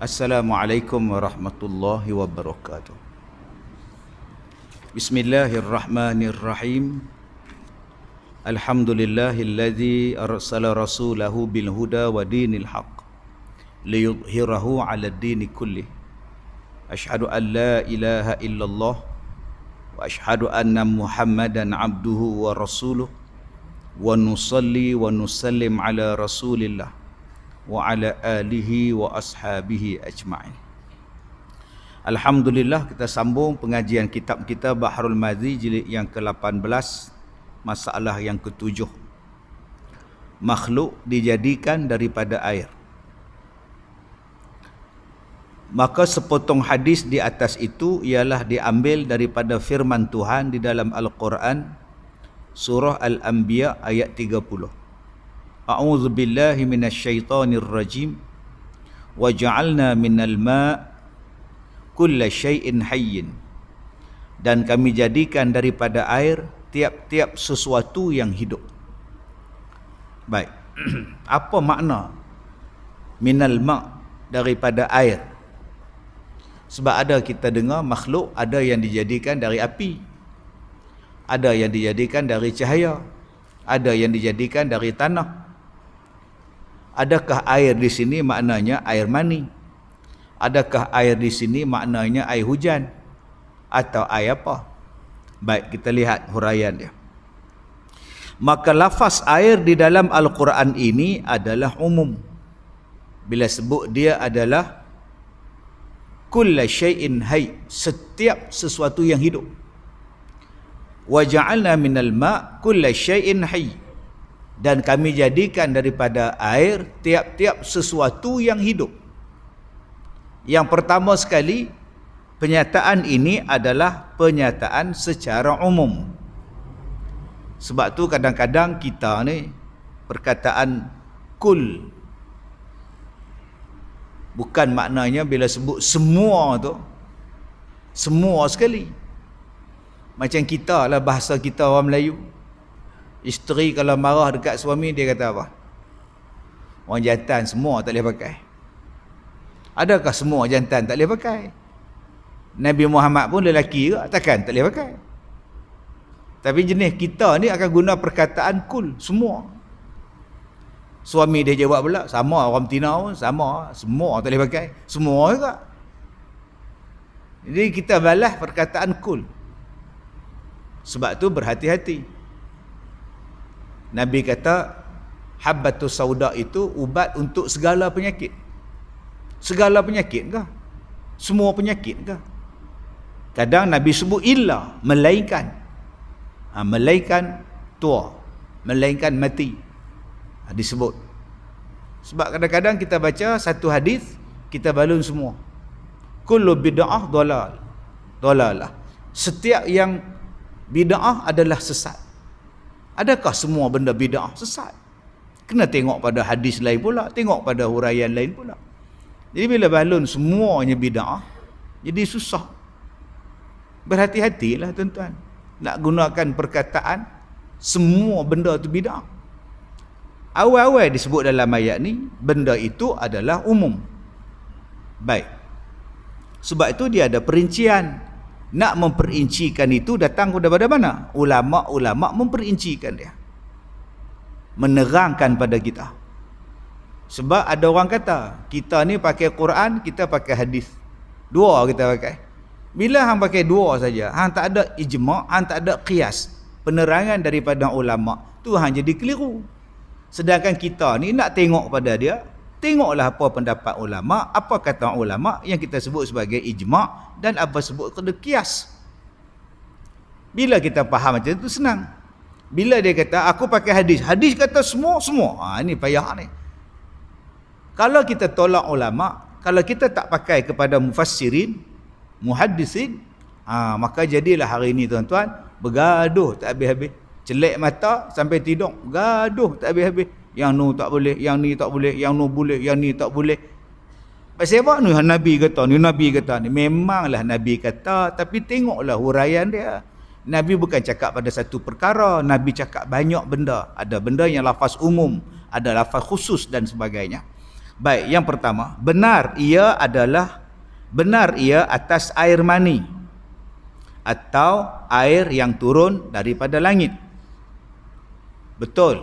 Assalamualaikum warahmatullahi wabarakatuh. Bismillahirrahmanirrahim. Alhamdulillahilladzi arsala rasulahu bil huda wa dinil haq liyudhhirahu 'ala ad-din kullih. Ashhadu an la ilaha illallah wa ashhadu anna Muhammadan 'abduhu wa rasuluh wa nusalli wa nusallim 'ala rasulillah wa ala alihi wa ashabihi ajma'in. Alhamdulillah kita sambung pengajian kitab kita Baharul Madzi jilid yang ke-18 masalah yang ketujuh. Makhluk dijadikan daripada air. Maka sepotong hadis di atas itu ialah diambil daripada firman Tuhan di dalam Al-Quran surah Al-Anbiya ayat 30. أعوذ بالله من الشيطان الرجيم وجعلنا من الماء كل شيء حي dan kami jadikan daripada air tiap-tiap sesuatu yang hidup. Baik. Apa makna minal ma daripada air? Sebab ada kita dengar makhluk ada yang dijadikan dari api. Ada yang dijadikan dari cahaya. Ada yang dijadikan dari tanah. Adakah air di sini maknanya air mani? Adakah air di sini maknanya air hujan? Atau air apa? Baik, kita lihat huraian dia. Maka lafaz air di dalam Al-Quran ini adalah umum. Bila sebut dia adalah kulla syai'in hay, setiap sesuatu yang hidup. Wa ja'alna minal ma' kulla syai'in hayy dan kami jadikan daripada air tiap-tiap sesuatu yang hidup. Yang pertama sekali, penyataan ini adalah penyataan secara umum. Sebab tu kadang-kadang kita ni perkataan kul bukan maknanya bila sebut semua tu semua sekali. Macam kita lah bahasa kita orang Melayu. Isteri kalau marah dekat suami dia kata apa? Orang jantan semua tak boleh pakai. Adakah semua jantan tak boleh pakai? Nabi Muhammad pun lelaki juga takkan tak boleh pakai. Tapi jenis kita ni akan guna perkataan kul semua. Suami dia jawab pula sama orang betina pun sama semua tak boleh pakai. Semua juga. Jadi kita balas perkataan kul. Sebab tu berhati-hati. Nabi kata habbatu sauda itu ubat untuk segala penyakit. Segala penyakit ke? Semua penyakit ke? Kadang Nabi sebut illa melainkan. Ha, melainkan tua, melainkan mati. Ha, disebut. Sebab kadang-kadang kita baca satu hadis, kita balun semua. Kullu bid'ah dolal. Dolalah. Setiap yang bid'ah adalah sesat. Adakah semua benda bid'ah sesat? Kena tengok pada hadis lain pula, tengok pada huraian lain pula. Jadi bila balun semuanya bid'ah, jadi susah. Berhati-hatilah tuan-tuan. Nak gunakan perkataan semua benda itu bid'ah. Awal-awal disebut dalam ayat ni, benda itu adalah umum. Baik. Sebab itu dia ada perincian nak memperincikan itu datang daripada mana? Ulama-ulama memperincikan dia. Menerangkan pada kita. Sebab ada orang kata, kita ni pakai Quran, kita pakai hadis. Dua kita pakai. Bila hang pakai dua saja, hang tak ada ijma', hang tak ada qiyas. Penerangan daripada ulama, tu hang jadi keliru. Sedangkan kita ni nak tengok pada dia, tengoklah apa pendapat ulama apa kata ulama yang kita sebut sebagai ijma' dan apa sebut kena kias bila kita faham macam tu senang bila dia kata aku pakai hadis hadis kata semua semua ha, ini payah ni kalau kita tolak ulama kalau kita tak pakai kepada mufassirin muhaddisin ha, maka jadilah hari ini tuan-tuan bergaduh tak habis-habis celik mata sampai tidur gaduh tak habis-habis yang nu tak boleh, yang ni tak boleh, yang nu boleh, yang ni tak boleh. Pasal apa ni ha, Nabi kata ni, Nabi kata ni. Memanglah Nabi kata, tapi tengoklah huraian dia. Nabi bukan cakap pada satu perkara, Nabi cakap banyak benda. Ada benda yang lafaz umum, ada lafaz khusus dan sebagainya. Baik, yang pertama, benar ia adalah benar ia atas air mani atau air yang turun daripada langit. Betul,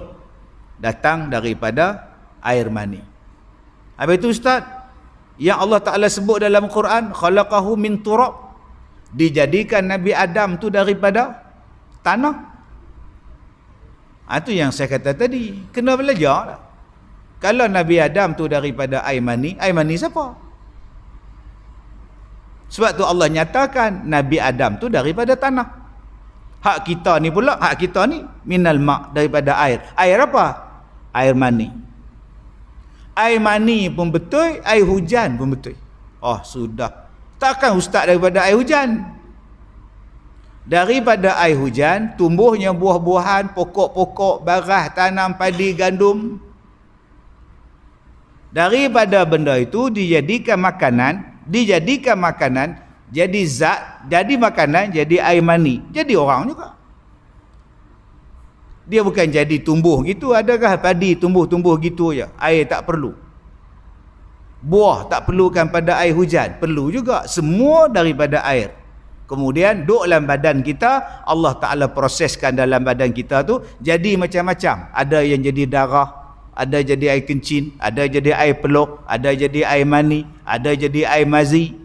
datang daripada air mani. Apa itu ustaz? Yang Allah Taala sebut dalam Quran, khalaqahu min turab. Dijadikan Nabi Adam tu daripada tanah. Itu ha, yang saya kata tadi. Kena belajar. Lah. Kalau Nabi Adam tu daripada air mani, air mani siapa? Sebab tu Allah nyatakan Nabi Adam tu daripada tanah. Hak kita ni pula, hak kita ni minal mak daripada air. Air apa? air mani. Air mani pun betul, air hujan pun betul. Oh, sudah. Takkan ustaz daripada air hujan? Daripada air hujan, tumbuhnya buah-buahan, pokok-pokok, barah, tanam, padi, gandum. Daripada benda itu dijadikan makanan, dijadikan makanan, jadi zat, jadi makanan, jadi air mani. Jadi orang juga. Dia bukan jadi tumbuh gitu Adakah padi tumbuh-tumbuh gitu ya? Air tak perlu Buah tak perlukan pada air hujan Perlu juga Semua daripada air Kemudian duk dalam badan kita Allah Ta'ala proseskan dalam badan kita tu Jadi macam-macam Ada yang jadi darah Ada jadi air kencin Ada jadi air peluk Ada jadi air mani Ada jadi air mazi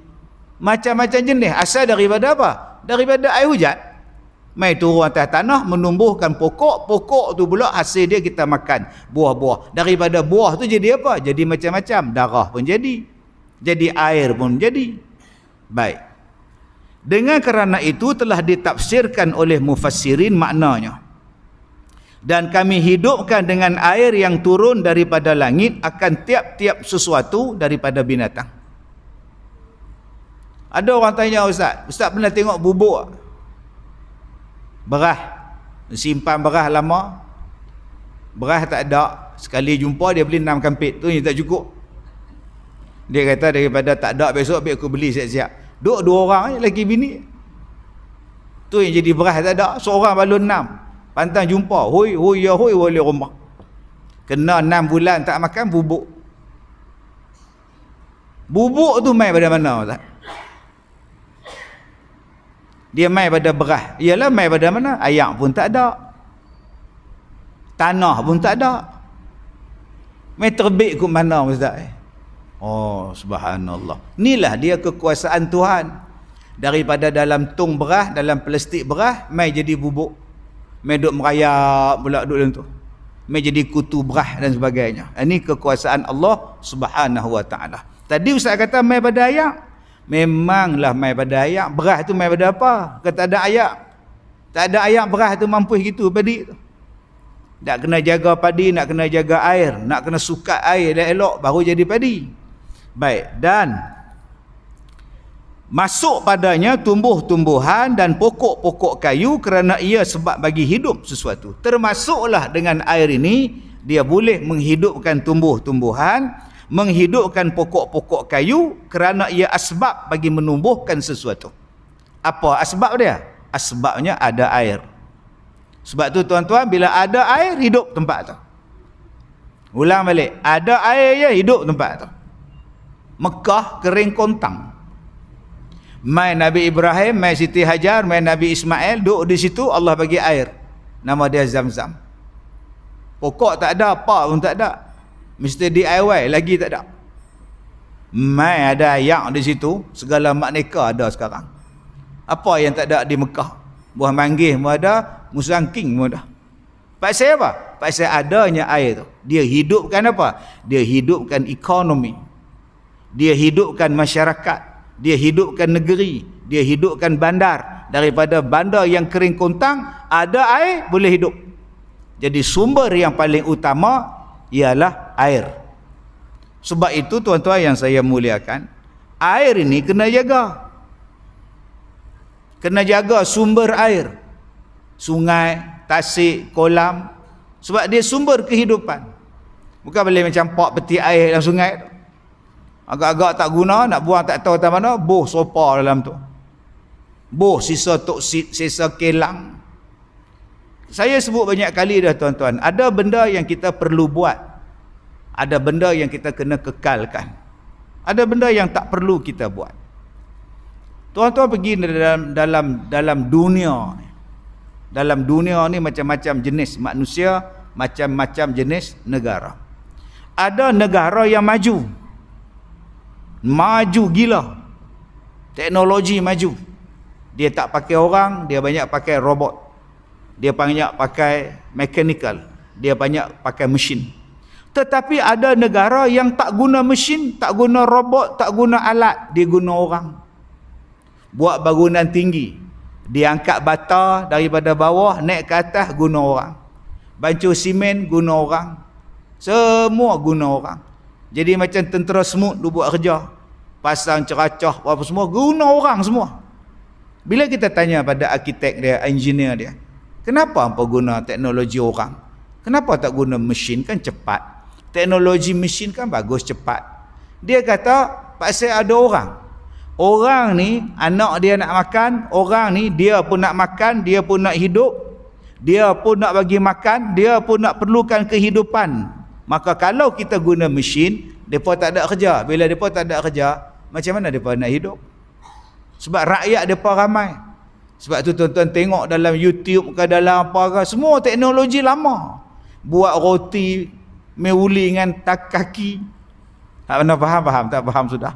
Macam-macam jenis Asal daripada apa? Daripada air hujan mai turun atas tanah menumbuhkan pokok pokok tu pula hasil dia kita makan buah-buah daripada buah tu jadi apa jadi macam-macam darah pun jadi jadi air pun jadi baik dengan kerana itu telah ditafsirkan oleh mufassirin maknanya dan kami hidupkan dengan air yang turun daripada langit akan tiap-tiap sesuatu daripada binatang ada orang tanya ustaz ustaz pernah tengok bubuk Berah Simpan berah lama Berah tak ada Sekali jumpa dia beli 6 kampit tu yang tak cukup Dia kata daripada tak ada besok Biar aku beli siap-siap Duk dua orang je lelaki bini Tu yang jadi berah tak ada Seorang baru 6 Pantang jumpa Hui hui ya hui wali rumah Kena 6 bulan tak makan bubuk Bubuk tu main pada mana tak? Dia mai pada beras. Ialah mai pada mana? Ayak pun tak ada. Tanah pun tak ada. Mai terbit ke mana ustaz? Eh? Oh, subhanallah. Inilah dia kekuasaan Tuhan. Daripada dalam tung beras, dalam plastik beras, mai jadi bubuk. Mai duk merayap pula duk dalam tu. Mai jadi kutu beras dan sebagainya. Ini kekuasaan Allah Subhanahu Wa Taala. Tadi ustaz kata mai pada ayam. Memanglah mai pada ayak beras tu mai pada apa? Kata ada ayak. Tak ada ayak beras tu mampu gitu padi tu. Nak kena jaga padi, nak kena jaga air, nak kena sukat air dah elok baru jadi padi. Baik, dan masuk padanya tumbuh-tumbuhan dan pokok-pokok kayu kerana ia sebab bagi hidup sesuatu. Termasuklah dengan air ini dia boleh menghidupkan tumbuh-tumbuhan menghidupkan pokok-pokok kayu kerana ia asbab bagi menumbuhkan sesuatu. Apa asbab dia? Asbabnya ada air. Sebab tu tuan-tuan bila ada air hidup tempat tu. Ulang balik, ada air ya hidup tempat tu. Mekah kering kontang. Mai Nabi Ibrahim, mai Siti Hajar, mai Nabi Ismail duduk di situ Allah bagi air. Nama dia Zamzam. Pokok tak ada, apa pun tak ada mesti DIY lagi tak ada mai ada yang di situ segala makneka ada sekarang apa yang tak ada di Mekah buah manggis pun ada musang king pun ada pasal apa? pasal adanya air tu dia hidupkan apa? dia hidupkan ekonomi dia hidupkan masyarakat dia hidupkan negeri dia hidupkan bandar daripada bandar yang kering kontang ada air boleh hidup jadi sumber yang paling utama ialah air. Sebab itu tuan-tuan yang saya muliakan, air ini kena jaga. Kena jaga sumber air. Sungai, tasik, kolam. Sebab dia sumber kehidupan. Bukan boleh macam pak peti air dalam sungai. Agak-agak tak guna, nak buang tak tahu tak mana, boh sopa dalam tu. Boh sisa toksit, sisa kelang. Saya sebut banyak kali dah tuan-tuan, ada benda yang kita perlu buat ada benda yang kita kena kekalkan ada benda yang tak perlu kita buat tuan-tuan pergi dalam dalam dalam dunia dalam dunia ni macam-macam jenis manusia macam-macam jenis negara ada negara yang maju maju gila teknologi maju dia tak pakai orang dia banyak pakai robot dia banyak pakai mechanical dia banyak pakai machine tetapi ada negara yang tak guna mesin, tak guna robot, tak guna alat, dia guna orang. Buat bangunan tinggi. Dia angkat bata daripada bawah, naik ke atas, guna orang. Bancu simen, guna orang. Semua guna orang. Jadi macam tentera semut dia buat kerja. Pasang ceracah, apa semua, guna orang semua. Bila kita tanya pada arkitek dia, engineer dia, kenapa apa guna teknologi orang? Kenapa tak guna mesin kan cepat? teknologi mesin kan bagus cepat dia kata paksa ada orang orang ni anak dia nak makan orang ni dia pun nak makan dia pun nak hidup dia pun nak bagi makan dia pun nak perlukan kehidupan maka kalau kita guna mesin mereka tak ada kerja bila mereka tak ada kerja macam mana mereka nak hidup sebab rakyat mereka ramai sebab tu tuan-tuan tengok dalam YouTube ke dalam apa ke semua teknologi lama buat roti Meuli dengan tak kaki. Tak pernah faham, faham. Tak faham sudah.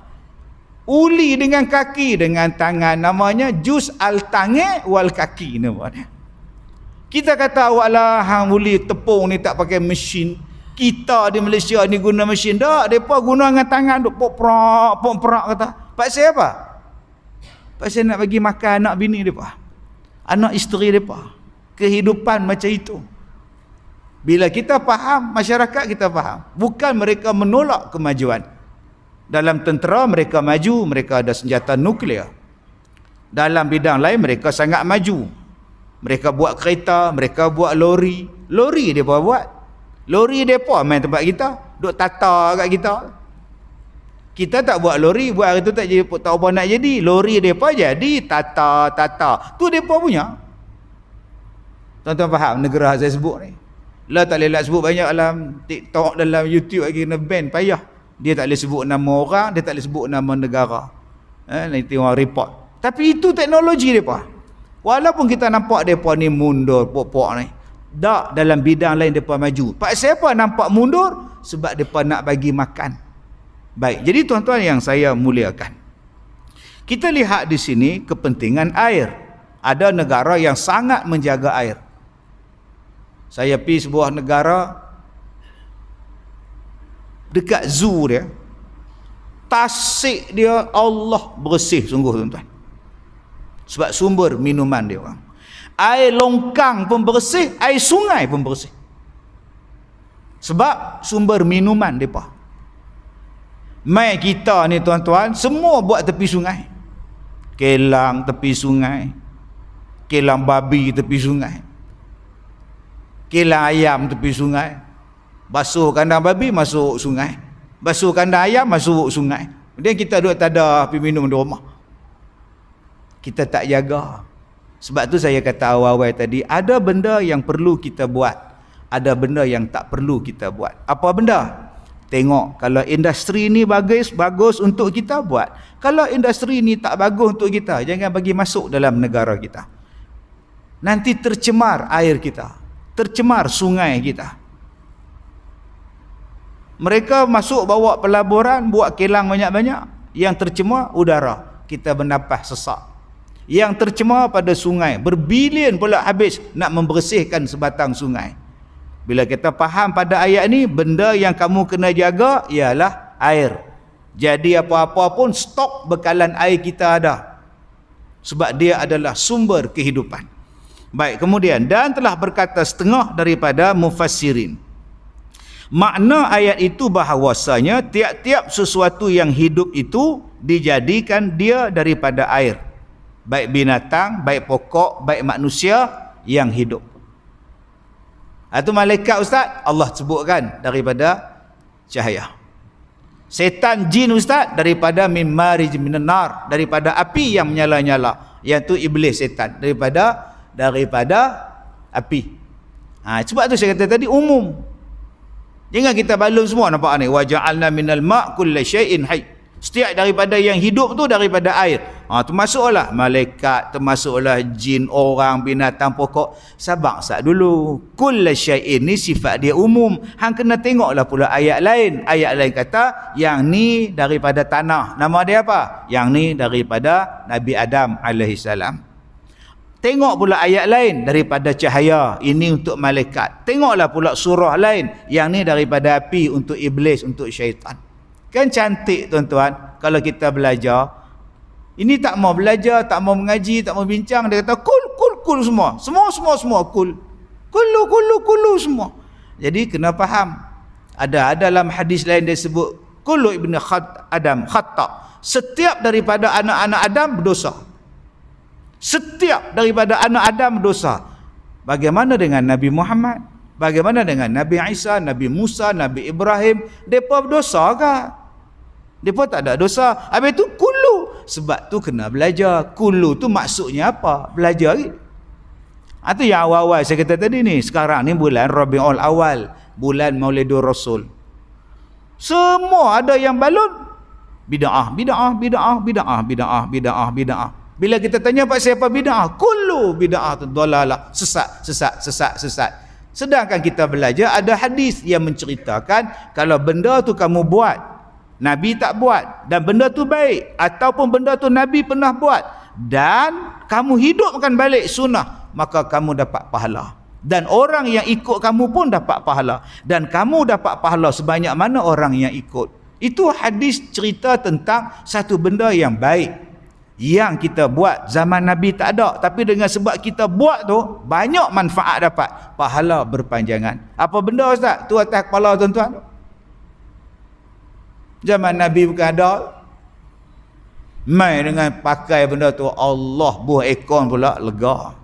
Uli dengan kaki, dengan tangan. Namanya jus al-tange wal-kaki. Namanya. Kita kata walah hang uli tepung ni tak pakai mesin. Kita di Malaysia ni guna mesin. Tak, mereka guna dengan tangan. Duk pok perak, pok perak kata. Paksa apa? Paksa nak bagi makan anak bini mereka. Anak isteri mereka. Kehidupan macam Itu. Bila kita faham, masyarakat kita faham. Bukan mereka menolak kemajuan. Dalam tentera mereka maju, mereka ada senjata nuklear. Dalam bidang lain mereka sangat maju. Mereka buat kereta, mereka buat lori. Lori depa buat. Lori depa main tempat kita, duk tata kat kita. Kita tak buat lori, buat hari tu tak jadi tak apa nak jadi. Lori depa jadi tata tata. Tu depa punya. Tuan-tuan faham negara saya sebut ni? lah tak boleh nak lah sebut banyak dalam TikTok dalam YouTube lagi kena ban payah dia tak boleh sebut nama orang dia tak boleh sebut nama negara eh, nanti orang report tapi itu teknologi mereka walaupun kita nampak mereka ni mundur pokok ni tak dalam bidang lain mereka maju Pak siapa nampak mundur sebab mereka nak bagi makan baik jadi tuan-tuan yang saya muliakan kita lihat di sini kepentingan air ada negara yang sangat menjaga air saya pergi sebuah negara Dekat zoo dia Tasik dia Allah bersih sungguh tuan-tuan Sebab sumber minuman dia orang Air longkang pun bersih Air sungai pun bersih Sebab sumber minuman mereka Mai kita ni tuan-tuan Semua buat tepi sungai Kelang tepi sungai Kelang babi tepi sungai Kila ayam tepi sungai basuh kandang babi masuk sungai basuh kandang ayam masuk sungai kemudian kita duduk tak ada pergi minum di rumah kita tak jaga sebab tu saya kata awal-awal tadi ada benda yang perlu kita buat ada benda yang tak perlu kita buat apa benda? tengok kalau industri ni bagus bagus untuk kita buat kalau industri ni tak bagus untuk kita jangan bagi masuk dalam negara kita nanti tercemar air kita tercemar sungai kita. Mereka masuk bawa pelaburan, buat kilang banyak-banyak. Yang tercemar udara, kita bernafas sesak. Yang tercemar pada sungai, berbilion pula habis nak membersihkan sebatang sungai. Bila kita faham pada ayat ini, benda yang kamu kena jaga ialah air. Jadi apa-apa pun stok bekalan air kita ada. Sebab dia adalah sumber kehidupan. Baik, kemudian dan telah berkata setengah daripada mufassirin. Makna ayat itu bahawasanya tiap-tiap sesuatu yang hidup itu dijadikan dia daripada air. Baik binatang, baik pokok, baik manusia yang hidup. Itu malaikat ustaz, Allah sebutkan daripada cahaya. Setan jin ustaz daripada mimmarij minan nar, daripada api yang menyala-nyala, yang iblis setan daripada daripada api. Ha, sebab tu saya kata tadi umum. Jangan kita balun semua nampak ni. Wa ja'alna minal ma' kulla syai'in hayy. Setiap daripada yang hidup tu daripada air. Ha, termasuklah malaikat, termasuklah jin, orang, binatang, pokok. Sabar sat dulu. Kulla syai'in ni sifat dia umum. Hang kena tengoklah pula ayat lain. Ayat lain kata, yang ni daripada tanah. Nama dia apa? Yang ni daripada Nabi Adam alaihissalam. Tengok pula ayat lain daripada cahaya. Ini untuk malaikat. Tengoklah pula surah lain. Yang ni daripada api untuk iblis, untuk syaitan. Kan cantik tuan-tuan kalau kita belajar. Ini tak mau belajar, tak mau mengaji, tak mau bincang. Dia kata kul, kul, kul semua. Semua, semua, semua kul. Kulu, kulu, kulu semua. Jadi kena faham. Ada, ada dalam hadis lain dia sebut kulu ibnu Khat Adam, khattab. Setiap daripada anak-anak Adam berdosa. Setiap daripada anak Adam dosa. Bagaimana dengan Nabi Muhammad? Bagaimana dengan Nabi Isa, Nabi Musa, Nabi Ibrahim? Depa berdosa ke? Depa tak ada dosa. Habis tu kulu. Sebab tu kena belajar. Kulu tu maksudnya apa? Belajar. Itu ah, yang awal-awal saya kata tadi ni. Sekarang ni bulan Rabiul Awal, bulan Maulidur Rasul. Semua ada yang balut. Bida'ah, bida'ah, bida'ah, bida'ah, bida'ah, bida'ah, bida'ah. Bila kita tanya Pak siapa bid'ah, kullu bid'ah tu dalalah, sesat, sesat, sesat, sesat. Sedangkan kita belajar ada hadis yang menceritakan kalau benda tu kamu buat, Nabi tak buat dan benda tu baik ataupun benda tu Nabi pernah buat dan kamu hidupkan balik sunnah, maka kamu dapat pahala. Dan orang yang ikut kamu pun dapat pahala dan kamu dapat pahala sebanyak mana orang yang ikut. Itu hadis cerita tentang satu benda yang baik yang kita buat zaman Nabi tak ada tapi dengan sebab kita buat tu banyak manfaat dapat pahala berpanjangan apa benda ustaz tu atas kepala tuan-tuan zaman Nabi bukan ada main dengan pakai benda tu Allah buah ekon pula lega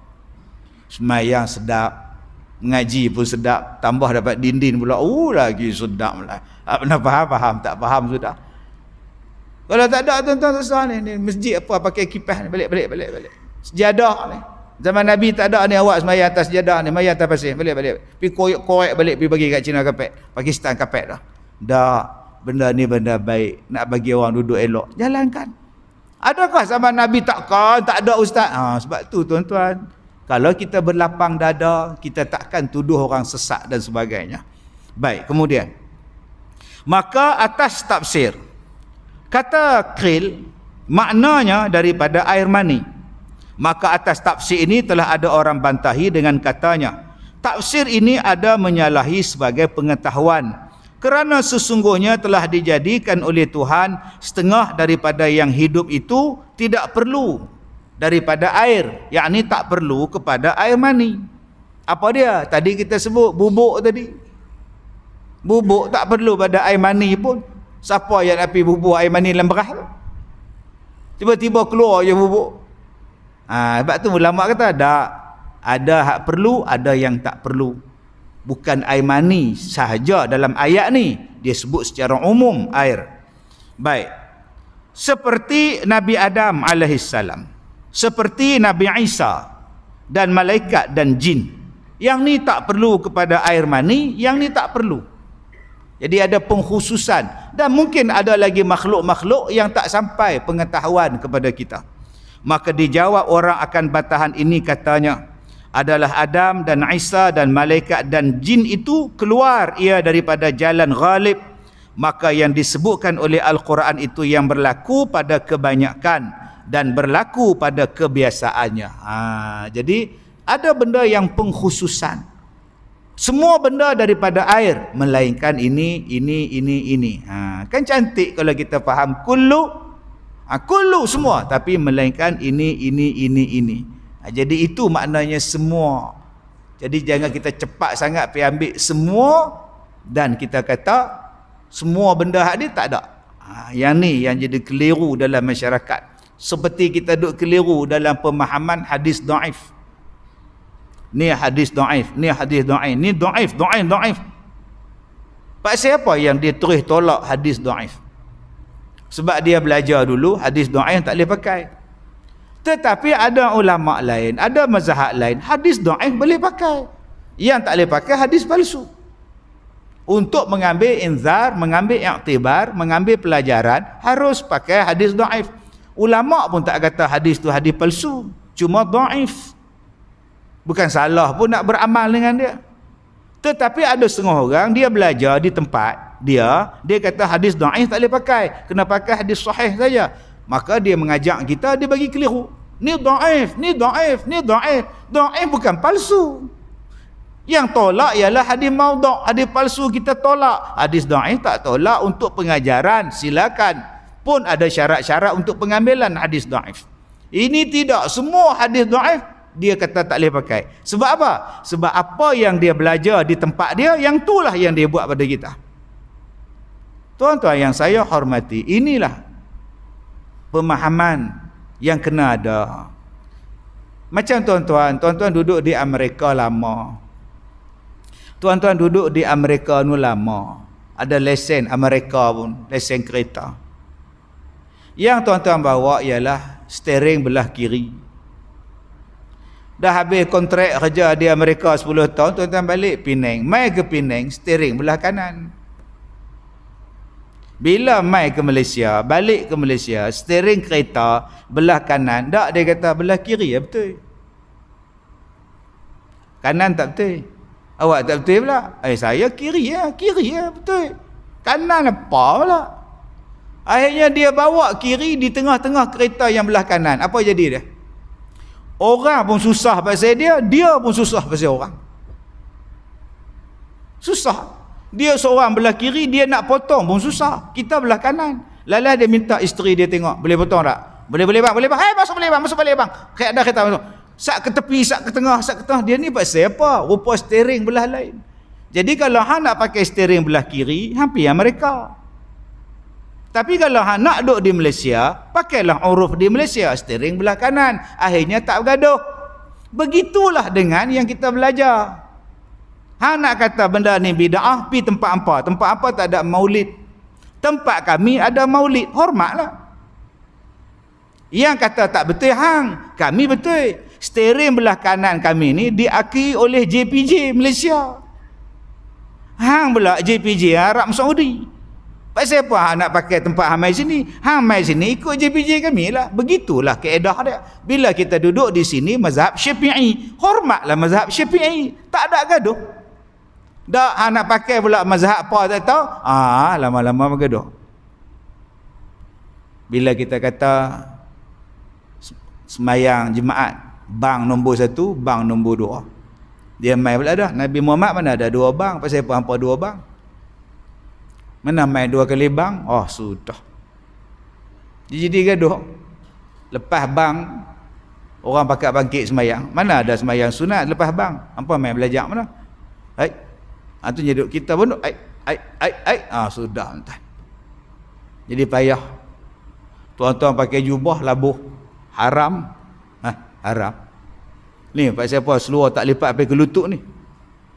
semayang sedap mengaji pun sedap tambah dapat dinding pula oh lagi sedap lah apa faham faham tak faham sudah kalau tak ada tuan-tuan tak -tuan, ni, ni masjid apa pakai kipas ni balik balik balik balik. Sejadah ni. Zaman Nabi tak ada ni awak semaya atas sejadah ni, maya atas pasir balik balik. Pi koyak koyak balik pi bagi kat Cina kapet. Pakistan kapet dah. Dah benda ni benda baik nak bagi orang duduk elok. Jalankan. Adakah zaman Nabi takkan tak ada ustaz? Ha, sebab tu tuan-tuan, kalau kita berlapang dada, kita takkan tuduh orang sesat dan sebagainya. Baik, kemudian. Maka atas tafsir. Kata qil maknanya daripada air mani. Maka atas tafsir ini telah ada orang bantahi dengan katanya. Tafsir ini ada menyalahi sebagai pengetahuan. Kerana sesungguhnya telah dijadikan oleh Tuhan setengah daripada yang hidup itu tidak perlu daripada air. Yang ini tak perlu kepada air mani. Apa dia? Tadi kita sebut bubuk tadi. Bubuk tak perlu pada air mani pun. Siapa yang api pergi bubuh air mani dalam beras tu? Tiba-tiba keluar je bubuk. Ha, sebab tu ulama kata ada ada hak perlu, ada yang tak perlu. Bukan air mani sahaja dalam ayat ni. Dia sebut secara umum air. Baik. Seperti Nabi Adam alaihissalam. Seperti Nabi Isa dan malaikat dan jin. Yang ni tak perlu kepada air mani, yang ni tak perlu. Jadi ada pengkhususan dan mungkin ada lagi makhluk-makhluk yang tak sampai pengetahuan kepada kita. Maka dijawab orang akan batahan ini katanya adalah Adam dan Isa dan malaikat dan jin itu keluar ia daripada jalan ghalib maka yang disebutkan oleh al-Quran itu yang berlaku pada kebanyakan dan berlaku pada kebiasaannya. Ha, jadi ada benda yang pengkhususan semua benda daripada air melainkan ini ini ini ini ha kan cantik kalau kita faham kullu ha, kullu semua tapi melainkan ini ini ini ini ha, jadi itu maknanya semua jadi jangan kita cepat sangat pergi ambil semua dan kita kata semua benda hadis tak ada ha, yang ni yang jadi keliru dalam masyarakat seperti kita duk keliru dalam pemahaman hadis daif ni hadis daif ni hadis daif ni daif daif daif pak siapa yang dia terus tolak hadis daif sebab dia belajar dulu hadis daif tak boleh pakai tetapi ada ulama lain ada mazhab lain hadis daif boleh pakai yang tak boleh pakai hadis palsu untuk mengambil inzar mengambil iktibar mengambil pelajaran harus pakai hadis daif ulama pun tak kata hadis tu hadis palsu cuma daif bukan salah pun nak beramal dengan dia tetapi ada setengah orang dia belajar di tempat dia dia kata hadis dhaif tak boleh pakai kena pakai hadis sahih saja maka dia mengajak kita dia bagi keliru ni dhaif ni dhaif ni dhaif dhaif bukan palsu yang tolak ialah hadis maudhu' hadis palsu kita tolak hadis dhaif tak tolak untuk pengajaran silakan pun ada syarat-syarat untuk pengambilan hadis dhaif ini tidak semua hadis dhaif dia kata tak boleh pakai. Sebab apa? Sebab apa yang dia belajar di tempat dia, yang itulah yang dia buat pada kita. Tuan-tuan yang saya hormati, inilah pemahaman yang kena ada. Macam tuan-tuan, tuan-tuan duduk di Amerika lama. Tuan-tuan duduk di Amerika nu lama. Ada lesen Amerika pun, lesen kereta. Yang tuan-tuan bawa ialah steering belah kiri dah habis kontrak kerja di Amerika 10 tahun tuan-tuan balik Penang mai ke Penang steering belah kanan bila mai ke Malaysia balik ke Malaysia steering kereta belah kanan tak dia kata belah kiri ya betul kanan tak betul awak tak betul pula eh saya kiri ya kiri ya betul kanan apa pula akhirnya dia bawa kiri di tengah-tengah kereta yang belah kanan apa jadi dia Orang pun susah pasal dia, dia pun susah pasal orang. Susah. Dia seorang belah kiri, dia nak potong pun susah. Kita belah kanan. lala dia minta isteri dia tengok, boleh potong tak? Boleh boleh bang, boleh bang. Hai masuk boleh bang, masuk boleh bang. Kayak dah kata masuk. Sat ke tepi, sat ke tengah, sat ke tengah. Dia ni buat siapa? Rupa steering belah lain. Jadi kalau hang nak pakai steering belah kiri, hampir yang mereka. Tapi kalau ha, nak duduk di Malaysia, pakailah uruf di Malaysia. Steering belah kanan. Akhirnya tak bergaduh. Begitulah dengan yang kita belajar. Ha nak kata benda ni bida'ah, pi tempat apa? Tempat apa tak ada maulid. Tempat kami ada maulid. Hormatlah. Yang kata tak betul hang, kami betul. Steering belah kanan kami ni diakui oleh JPJ Malaysia. Hang pula JPJ Arab Saudi. Pasal apa hang nak pakai tempat hang mai sini? Hang mai sini ikut je biji kami lah. Begitulah keedah dia. Bila kita duduk di sini mazhab Syafi'i, hormatlah mazhab Syafi'i. Tak ada gaduh. Dak hang nak pakai pula mazhab apa tak tahu. Ah, lama-lama bergaduh. Bila kita kata semayang jemaat bang nombor satu, bang nombor dua. Dia mai pula dah. Nabi Muhammad mana ada dua bang? Pasal apa hampa dua bang? Mana mai dua kali bang? Oh, sudah. Dia jadi gaduh. Lepas bang, orang pakai bangkit semayang. Mana ada semayang sunat lepas bang? Apa main belajar mana? Hai. Itu ha, jadi kita pun, hai, hai, hai, hai. Ah, sudah. Entah. Jadi payah. Tuan-tuan pakai jubah, labuh. Haram. Ha, haram. Ni, pakai Siapa seluar tak lipat sampai ke lutut ni.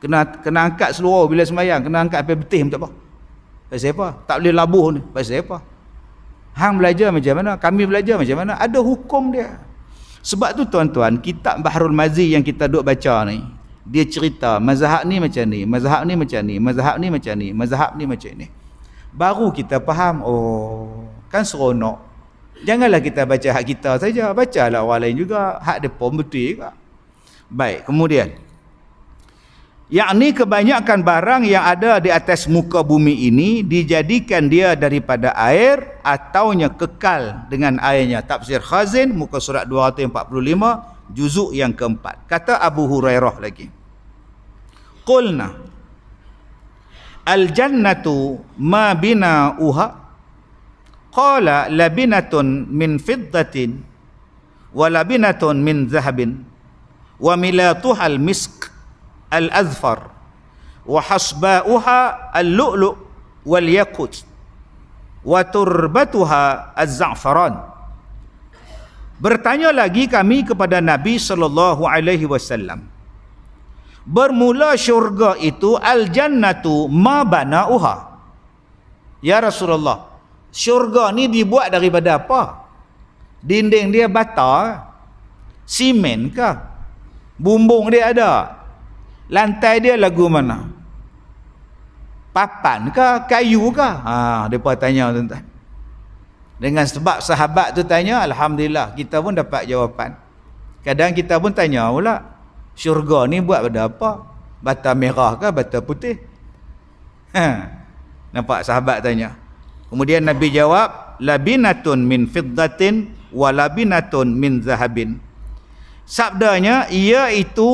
Kena kena angkat seluar bila semayang. Kena angkat sampai betih, tak apa. Falsafah. Tak boleh labuh ni. Falsafah. Hang belajar macam mana? Kami belajar macam mana? Ada hukum dia. Sebab tu tuan-tuan, kitab Bahrul Mazi yang kita duk baca ni, dia cerita mazhab ni macam ni, mazhab ni macam ni, mazhab ni macam ni, mazhab ni macam ni. Baru kita faham, oh, kan seronok. Janganlah kita baca hak kita saja, bacalah orang lain juga. Hak depan betul juga. Baik, kemudian yakni kebanyakan barang yang ada di atas muka bumi ini dijadikan dia daripada air ataunya kekal dengan airnya tafsir khazin muka surat 245 juzuk yang keempat kata Abu Hurairah lagi qulna al jannatu ma bina uha qala labinatun min fiddatin wa labinatun min zahabin wa milatuhal misk al-azfar wa hasba'uha al-lu'lu' wal-yaqut wa turbatuha az-za'faran Bertanya lagi kami kepada Nabi sallallahu alaihi wasallam Bermula syurga itu al-jannatu ma bana'uha Ya Rasulullah syurga ni dibuat daripada apa Dinding dia bata simen ke bumbung dia ada Lantai dia lagu mana? Papan ke kayu ke? Ha, depa tanya tuan-tuan. Dengan sebab sahabat tu tanya, alhamdulillah kita pun dapat jawapan. Kadang kita pun tanya pula, syurga ni buat pada apa? Bata merah ke bata putih? Ha. Nampak sahabat tanya. Kemudian Nabi jawab, labinatun min fiddatin wa labinatun min zahabin. Sabdanya ia itu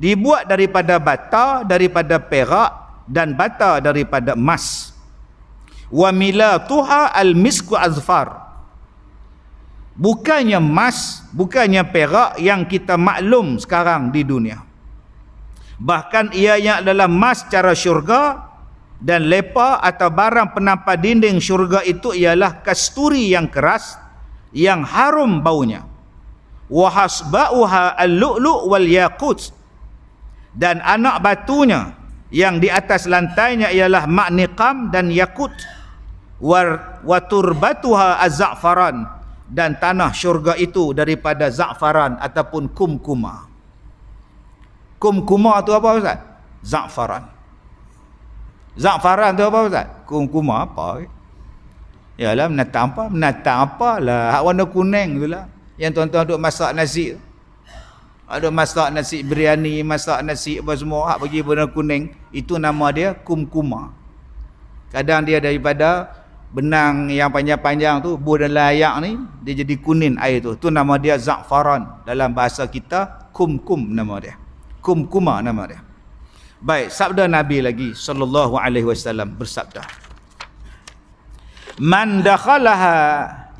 dibuat daripada bata daripada perak dan bata daripada emas wa mila tuha al misku azfar bukannya emas bukannya perak yang kita maklum sekarang di dunia bahkan ia yang adalah emas cara syurga dan lepa atau barang penampak dinding syurga itu ialah kasturi yang keras yang harum baunya wa hasba'uha al-lu'lu' wal-yaqut dan anak batunya yang di atas lantainya ialah maknikam dan yakut war watur batuha azafaran dan tanah syurga itu daripada za'faran ataupun kumkuma. Kumkuma tu apa ustaz? Za'faran. Za'faran tu apa ustaz? Kumkuma apa? Ya lah menatang apa? Menatang apa lah? Hak warna kuning tu lah. Yang tuan-tuan duk masak nasi tu. Ada masak nasi biryani, masak nasi apa semua, hak bagi warna kuning. Itu nama dia kumkuma. Kadang dia daripada benang yang panjang-panjang tu buah dalam ayak ni dia jadi kuning air tu tu nama dia za'faran dalam bahasa kita kumkum nama dia kumkuma nama dia baik sabda nabi lagi sallallahu alaihi wasallam bersabda man dakhalaha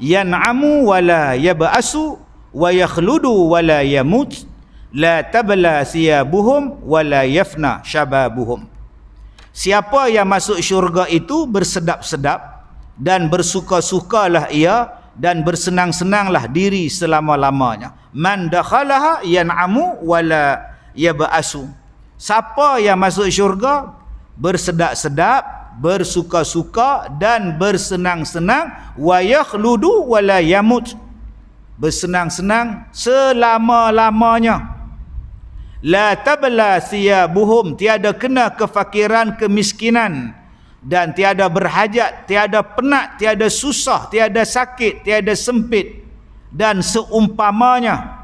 yan'amu wala yab'asu wa yakhludu wala yamut la tabla siyabuhum wa la yafna shababuhum Siapa yang masuk syurga itu bersedap-sedap dan bersuka-sukalah ia dan bersenang-senanglah diri selama-lamanya. Man dakhalaha yan'amu wa la yab'asu. Siapa yang masuk syurga bersedap-sedap, bersuka-suka dan bersenang-senang wa yakhludu wa la yamut. Bersenang-senang selama-lamanya la tabla buhum tiada kena kefakiran kemiskinan dan tiada berhajat tiada penat tiada susah tiada sakit tiada sempit dan seumpamanya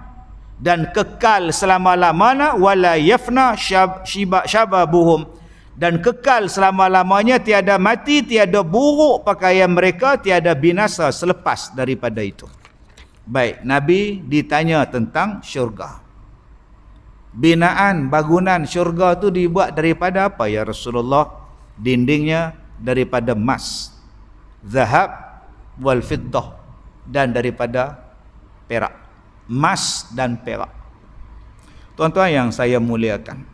dan kekal selama-lamanya wala yafna syaba syababuhum dan kekal selama-lamanya tiada mati tiada buruk pakaian mereka tiada binasa selepas daripada itu baik nabi ditanya tentang syurga binaan bangunan syurga tu dibuat daripada apa ya Rasulullah dindingnya daripada emas zahab wal fiddah dan daripada perak emas dan perak tuan-tuan yang saya muliakan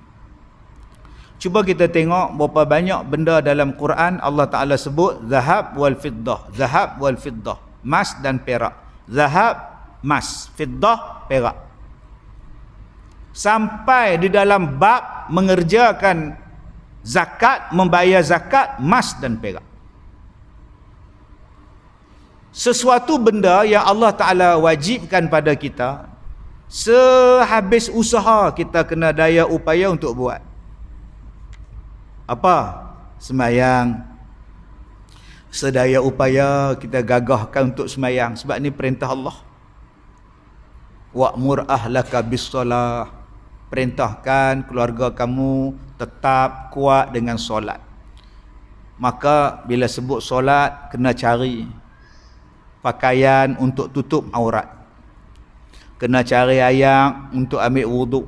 cuba kita tengok berapa banyak benda dalam Quran Allah Taala sebut zahab wal fiddah zahab wal fiddah emas dan perak zahab emas fiddah perak sampai di dalam bab mengerjakan zakat, membayar zakat, mas dan perak. Sesuatu benda yang Allah Ta'ala wajibkan pada kita, sehabis usaha kita kena daya upaya untuk buat. Apa? Semayang. Sedaya upaya kita gagahkan untuk semayang. Sebab ini perintah Allah. Wa'mur ahlaka bisolah perintahkan keluarga kamu tetap kuat dengan solat. Maka bila sebut solat kena cari pakaian untuk tutup aurat. Kena cari air untuk ambil wuduk.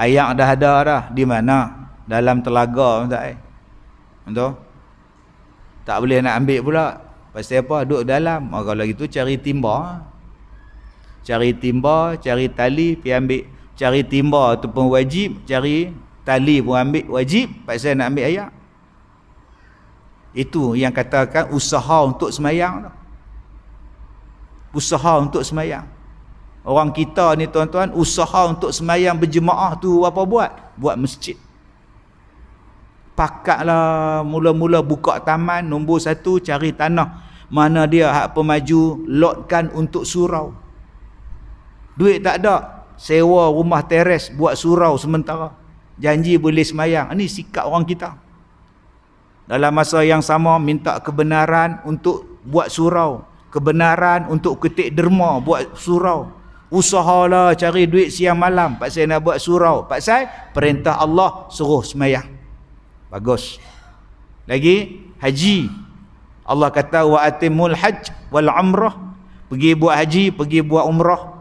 Air dah ada dah di mana? Dalam telaga tak eh. Betul? Tak boleh nak ambil pula. Pasal apa? Duduk dalam. Kalau tu cari timba cari timba, cari tali pi ambil. Cari timba tu pun wajib, cari tali pun ambil wajib, paksa nak ambil ayat. Itu yang katakan usaha untuk semayang tu. Usaha untuk semayang. Orang kita ni tuan-tuan, usaha untuk semayang berjemaah tu apa buat? Buat masjid. Pakatlah mula-mula buka taman, nombor satu cari tanah. Mana dia hak pemaju, lotkan untuk surau. Duit tak ada Sewa rumah teres buat surau sementara Janji boleh semayang Ini sikap orang kita Dalam masa yang sama minta kebenaran untuk buat surau Kebenaran untuk ketik derma buat surau Usahalah cari duit siang malam Pak saya nak buat surau Pak saya perintah Allah suruh semayang Bagus Lagi haji Allah kata wa atimul hajj wal umrah pergi buat haji pergi buat umrah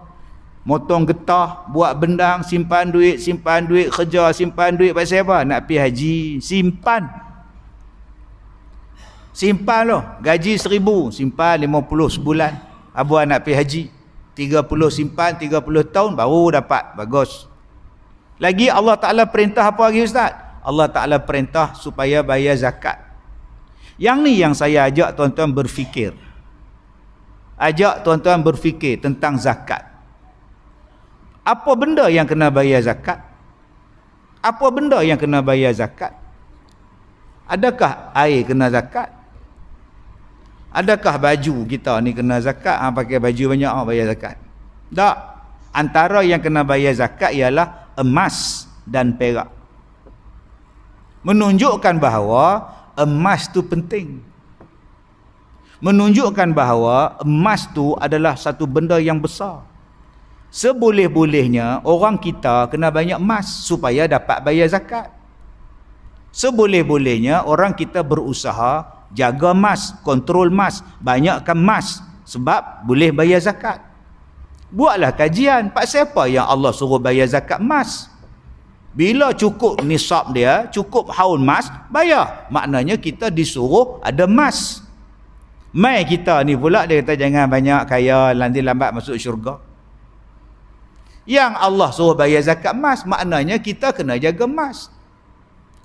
motong getah buat bendang simpan duit simpan duit kerja simpan duit pasal apa nak pi haji simpan simpan loh gaji seribu simpan lima puluh sebulan abu nak pi haji tiga puluh simpan tiga puluh tahun baru dapat bagus lagi Allah Ta'ala perintah apa lagi Ustaz? Allah Ta'ala perintah supaya bayar zakat. Yang ni yang saya ajak tuan-tuan berfikir. Ajak tuan-tuan berfikir tentang zakat apa benda yang kena bayar zakat apa benda yang kena bayar zakat adakah air kena zakat adakah baju kita ni kena zakat ha, pakai baju banyak orang ah, bayar zakat tak antara yang kena bayar zakat ialah emas dan perak menunjukkan bahawa emas tu penting menunjukkan bahawa emas tu adalah satu benda yang besar Seboleh-bolehnya orang kita kena banyak emas supaya dapat bayar zakat. Seboleh-bolehnya orang kita berusaha jaga emas, kontrol emas, banyakkan emas sebab boleh bayar zakat. Buatlah kajian, pak siapa yang Allah suruh bayar zakat emas? Bila cukup nisab dia, cukup haul emas, bayar. Maknanya kita disuruh ada emas. Mai kita ni pula dia kata jangan banyak kaya nanti lambat masuk syurga. Yang Allah suruh bayar zakat emas Maknanya kita kena jaga emas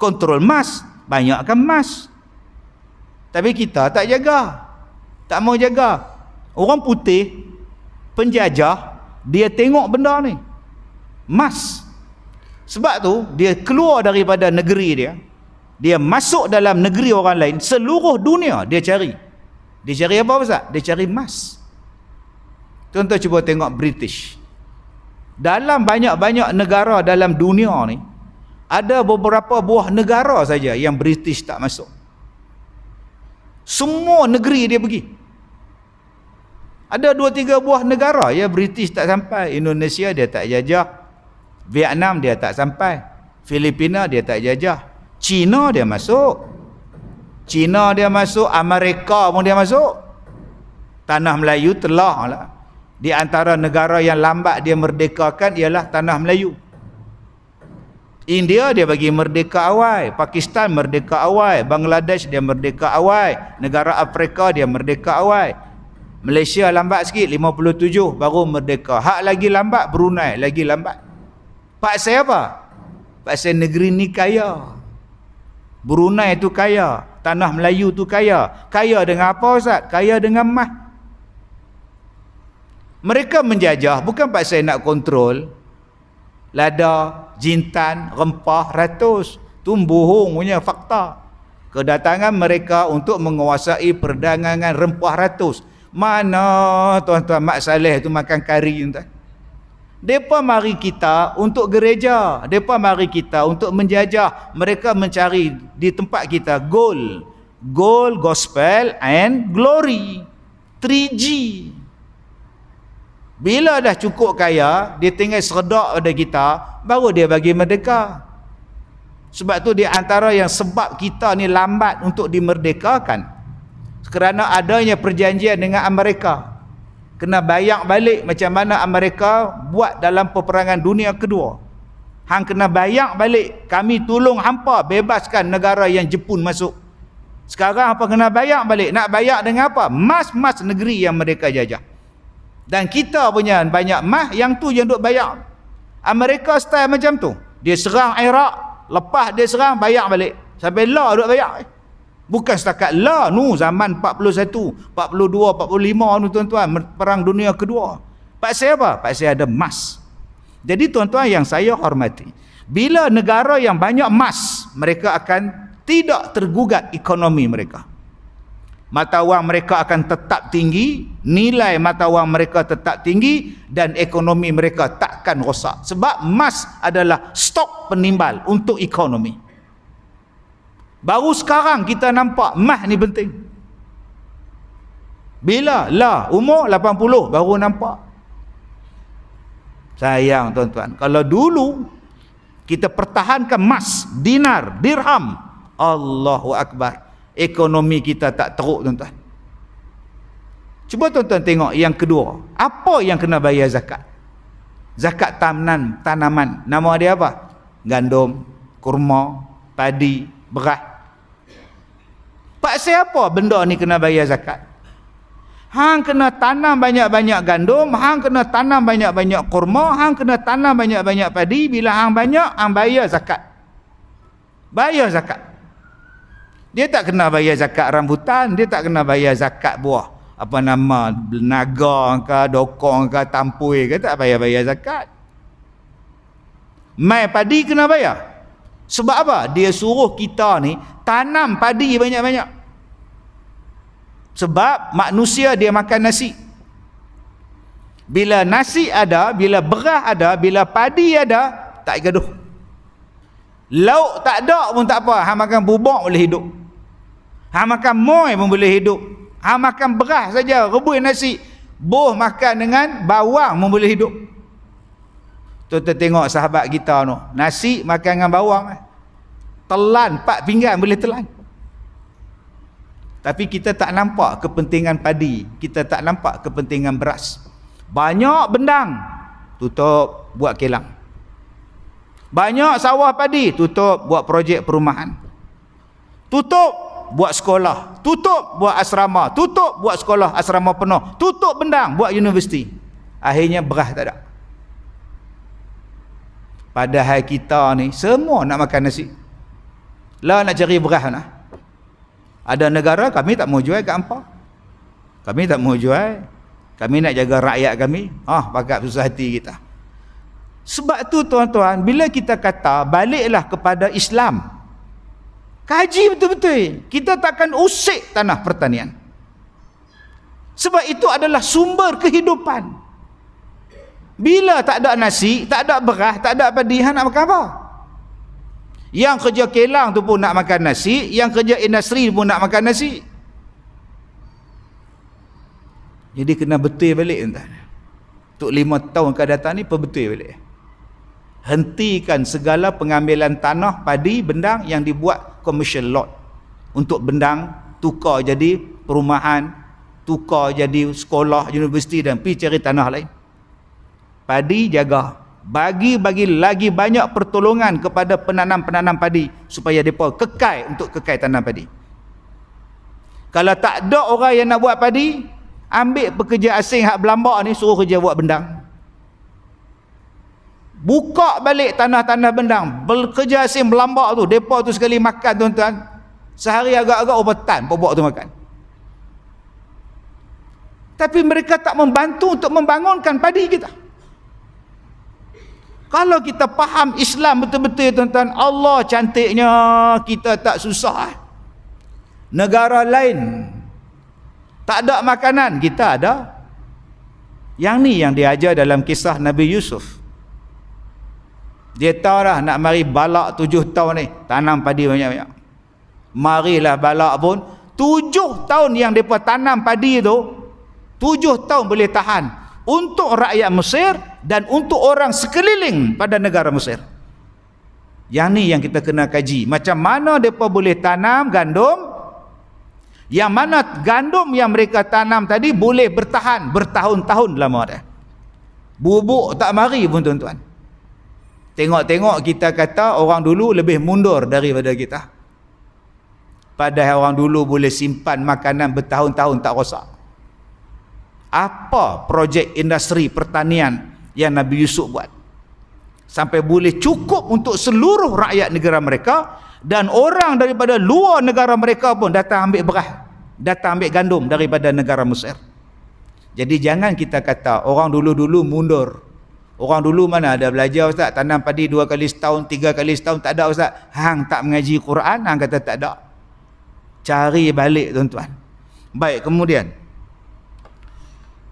Kontrol emas Banyakkan emas Tapi kita tak jaga Tak mau jaga Orang putih Penjajah Dia tengok benda ni Emas Sebab tu Dia keluar daripada negeri dia Dia masuk dalam negeri orang lain Seluruh dunia dia cari Dia cari apa Ustaz? Dia cari emas Tuan-tuan cuba tengok British dalam banyak-banyak negara dalam dunia ni ada beberapa buah negara saja yang British tak masuk semua negeri dia pergi ada dua tiga buah negara ya British tak sampai Indonesia dia tak jajah Vietnam dia tak sampai Filipina dia tak jajah China dia masuk China dia masuk Amerika pun dia masuk tanah Melayu telah lah di antara negara yang lambat dia merdekakan ialah tanah Melayu. India dia bagi merdeka awal, Pakistan merdeka awal, Bangladesh dia merdeka awal, negara Afrika dia merdeka awal. Malaysia lambat sikit 57 baru merdeka. Hak lagi lambat Brunei lagi lambat. Pak saya apa? Pak saya negeri ni kaya. Brunei tu kaya, tanah Melayu tu kaya. Kaya dengan apa Ustaz? Kaya dengan emas. Mereka menjajah bukan pasal nak kontrol lada, jintan, rempah, ratus. tumbuh bohong punya fakta. Kedatangan mereka untuk menguasai perdagangan rempah ratus. Mana tuan-tuan Mak Saleh tu makan kari tuan Depa mari kita untuk gereja, depa mari kita untuk menjajah, mereka mencari di tempat kita gold gold gospel and glory. 3G. Bila dah cukup kaya, dia tinggal seredak pada kita, baru dia bagi merdeka. Sebab tu di antara yang sebab kita ni lambat untuk dimerdekakan. Kerana adanya perjanjian dengan Amerika. Kena bayang balik macam mana Amerika buat dalam peperangan dunia kedua. Hang kena bayang balik kami tolong hampa bebaskan negara yang Jepun masuk. Sekarang apa kena bayang balik? Nak bayang dengan apa? Mas-mas negeri yang mereka jajah. Dan kita punya banyak mah yang tu yang duk bayar. Amerika style macam tu. Dia serang Iraq, lepas dia serang bayar balik. Sampai law duk bayar. Bukan setakat law nu zaman 41, 42, 45 nu tuan-tuan perang dunia kedua. Pak saya apa? Pak saya ada emas. Jadi tuan-tuan yang saya hormati, bila negara yang banyak emas mereka akan tidak tergugat ekonomi mereka mata wang mereka akan tetap tinggi nilai mata wang mereka tetap tinggi dan ekonomi mereka takkan rosak sebab emas adalah stok penimbal untuk ekonomi baru sekarang kita nampak emas ni penting bila lah umur 80 baru nampak sayang tuan-tuan kalau dulu kita pertahankan emas dinar dirham Allahu akbar ekonomi kita tak teruk tuan-tuan. Cuba tuan-tuan tengok yang kedua. Apa yang kena bayar zakat? Zakat tamnan, tanaman. Nama dia apa? Gandum, kurma, padi, beras. Pak saya apa benda ni kena bayar zakat? Hang kena tanam banyak-banyak gandum, hang kena tanam banyak-banyak kurma, hang kena tanam banyak-banyak padi. Bila hang banyak, hang bayar zakat. Bayar zakat. Dia tak kena bayar zakat rambutan, dia tak kena bayar zakat buah. Apa nama, naga ke, dokong ke, tampui ke, tak bayar-bayar zakat. Mai padi kena bayar. Sebab apa? Dia suruh kita ni tanam padi banyak-banyak. Sebab manusia dia makan nasi. Bila nasi ada, bila beras ada, bila padi ada, tak gaduh. Lauk tak ada pun tak apa. Hang makan bubuk boleh hidup. Ha makan moy pun boleh hidup. Ha makan beras saja, rebus nasi. Boh makan dengan bawang pun boleh hidup. Tu tengok sahabat kita tu. Nasi makan dengan bawang. Eh. Telan pak pinggan boleh telan. Tapi kita tak nampak kepentingan padi. Kita tak nampak kepentingan beras. Banyak bendang. Tutup buat kilang. Banyak sawah padi. Tutup buat projek perumahan. Tutup buat sekolah tutup buat asrama tutup buat sekolah asrama penuh tutup bendang buat universiti akhirnya berah tak ada padahal kita ni semua nak makan nasi lah nak cari berah nak ada negara kami tak mau jual ke apa kami tak mau jual kami nak jaga rakyat kami ah oh, pakat susah hati kita sebab tu tuan-tuan bila kita kata baliklah kepada Islam Kaji betul-betul. Kita takkan usik tanah pertanian. Sebab itu adalah sumber kehidupan. Bila tak ada nasi, tak ada beras, tak ada padi, nak makan apa? Yang kerja kelang tu pun nak makan nasi, yang kerja industri pun nak makan nasi. Jadi kena betul balik entah tuan Untuk lima tahun ke datang ni, perbetul balik hentikan segala pengambilan tanah padi bendang yang dibuat commercial lot untuk bendang tukar jadi perumahan tukar jadi sekolah universiti dan pergi cari tanah lain padi jaga bagi bagi lagi banyak pertolongan kepada penanam-penanam padi supaya depa kekal untuk kekal tanam padi. Kalau tak ada orang yang nak buat padi, ambil pekerja asing hak belambak ni suruh kerja buat bendang buka balik tanah-tanah bendang bekerja asing melambak tu depa tu sekali makan tuan-tuan sehari agak-agak obatan oh, pokok tu makan tapi mereka tak membantu untuk membangunkan padi kita kalau kita faham Islam betul-betul tuan-tuan Allah cantiknya kita tak susah eh. negara lain tak ada makanan kita ada yang ni yang diajar dalam kisah Nabi Yusuf dia tahu lah nak mari balak tujuh tahun ni. Tanam padi banyak-banyak. Marilah balak pun. Tujuh tahun yang dia mereka tanam padi tu. Tujuh tahun boleh tahan. Untuk rakyat Mesir. Dan untuk orang sekeliling pada negara Mesir. Yang ni yang kita kena kaji. Macam mana dia mereka boleh tanam gandum. Yang mana gandum yang mereka tanam tadi boleh bertahan bertahun-tahun lama dia. Bubuk tak mari pun tuan-tuan. Tengok-tengok kita kata orang dulu lebih mundur daripada kita. Padahal orang dulu boleh simpan makanan bertahun-tahun tak rosak. Apa projek industri pertanian yang Nabi Yusuf buat? Sampai boleh cukup untuk seluruh rakyat negara mereka dan orang daripada luar negara mereka pun datang ambil beras, datang ambil gandum daripada negara Mesir. Jadi jangan kita kata orang dulu-dulu mundur. Orang dulu mana ada belajar ustaz tanam padi dua kali setahun, tiga kali setahun tak ada ustaz. Hang tak mengaji Quran, hang kata tak ada. Cari balik tuan-tuan. Baik, kemudian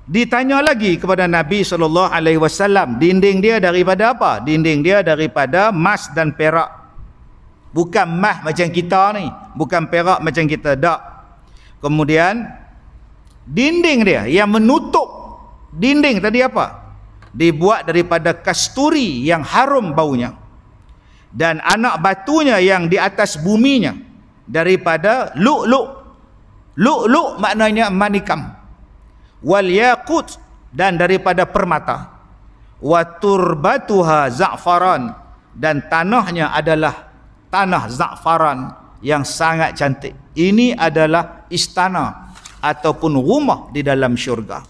ditanya lagi kepada Nabi sallallahu alaihi wasallam, dinding dia daripada apa? Dinding dia daripada emas dan perak. Bukan emas macam kita ni, bukan perak macam kita dak. Kemudian dinding dia yang menutup dinding tadi apa? dibuat daripada kasturi yang harum baunya dan anak batunya yang di atas buminya daripada luk luk luk luk maknanya manikam wal yakut dan daripada permata wa turbatuha za'faran dan tanahnya adalah tanah za'faran yang sangat cantik ini adalah istana ataupun rumah di dalam syurga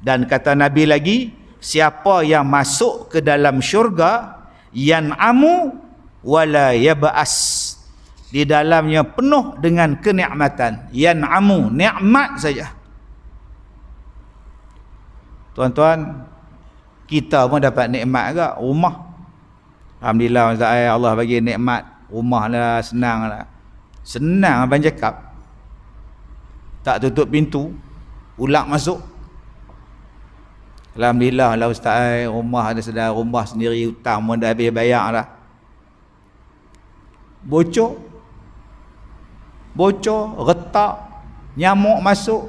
dan kata nabi lagi siapa yang masuk ke dalam syurga yan amu wala yabas di dalamnya penuh dengan kenikmatan yan amu nikmat saja tuan-tuan kita pun dapat nikmat juga rumah alhamdulillah ustaz eh, Allah bagi nikmat rumah lah senang lah senang abang cakap tak tutup pintu ulak masuk Alhamdulillah lah ustaz eh. rumah ada sedar rumah sendiri hutang pun dah habis bayar lah. Bocor. Bocor, retak, nyamuk masuk,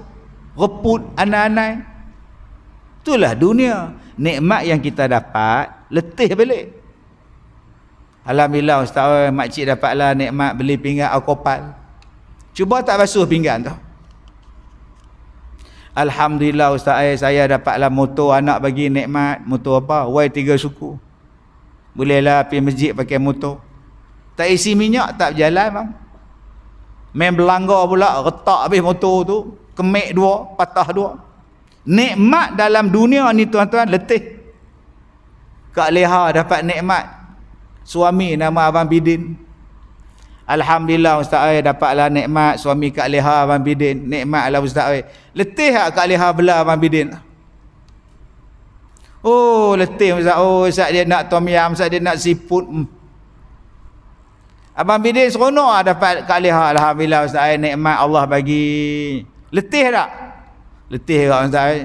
reput anak-anak. Itulah dunia. Nikmat yang kita dapat, letih balik. Alhamdulillah ustaz eh, makcik dapatlah nikmat beli pinggan alkopal. Cuba tak basuh pinggan tu. Alhamdulillah Ustaz ayah saya dapatlah motor anak bagi nikmat. Motor apa? Wai tiga suku. Bolehlah pergi masjid pakai motor. Tak isi minyak tak berjalan bang. Main belanggar pula retak habis motor tu. Kemek dua, patah dua. Nikmat dalam dunia ni tuan-tuan letih. Kak Leha dapat nikmat. Suami nama Abang Bidin. Alhamdulillah Ustaz Ay dapatlah nikmat suami Kak Leha Abang Bidin. Nikmatlah Ustaz Ay. Letih tak Kak Leha bela Abang Bidin? Oh letih Ustaz. Oh Ustaz dia nak tom yam, Ustaz dia nak siput. Hmm. Abang Bidin seronok lah dapat Kak Leha. Alhamdulillah Ustaz Ay nikmat Allah bagi. Letih tak? Letih tak Ustaz Ay?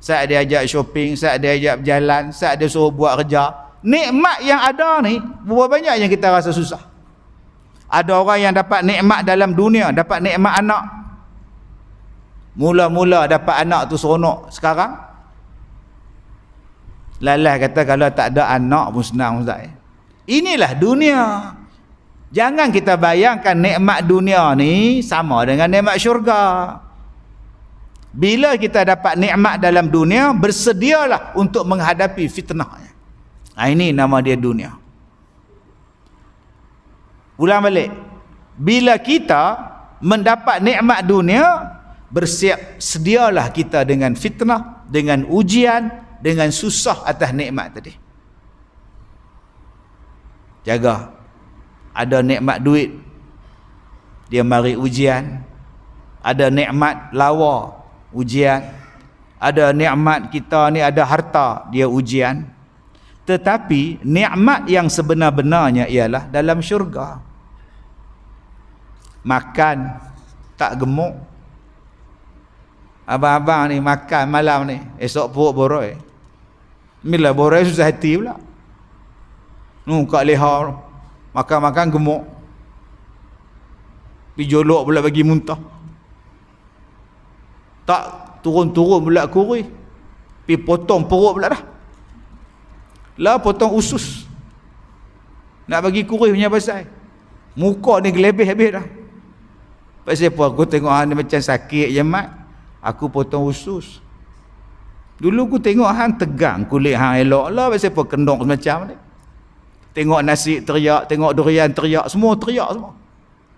Ustaz dia ajak shopping, Ustaz dia ajak berjalan, Ustaz dia suruh buat kerja. Nikmat yang ada ni, berapa banyak yang kita rasa susah? ada orang yang dapat nikmat dalam dunia dapat nikmat anak mula-mula dapat anak tu seronok sekarang lalai kata kalau tak ada anak pun senang ustaz inilah dunia jangan kita bayangkan nikmat dunia ni sama dengan nikmat syurga bila kita dapat nikmat dalam dunia bersedialah untuk menghadapi fitnahnya ha, ini nama dia dunia Ulang balik. Bila kita mendapat nikmat dunia, bersiap sedialah kita dengan fitnah, dengan ujian, dengan susah atas nikmat tadi. Jaga. Ada nikmat duit. Dia mari ujian. Ada nikmat lawa, ujian. Ada nikmat kita ni ada harta, dia ujian tetapi nikmat yang sebenar-benarnya ialah dalam syurga makan tak gemuk abang-abang ni makan malam ni esok puk boroi bila boroi susah hati pula nu kak leha makan-makan gemuk pi jolok pula bagi muntah tak turun-turun pula kuri pi potong perut pula dah lah potong usus nak bagi kurih punya pasal muka ni gelebih habis dah pasal apa aku tengok hang ni macam sakit je mat aku potong usus dulu aku tengok hang tegang kulit hang elok lah pasal apa kendok semacam ni tengok nasi teriak tengok durian teriak semua teriak semua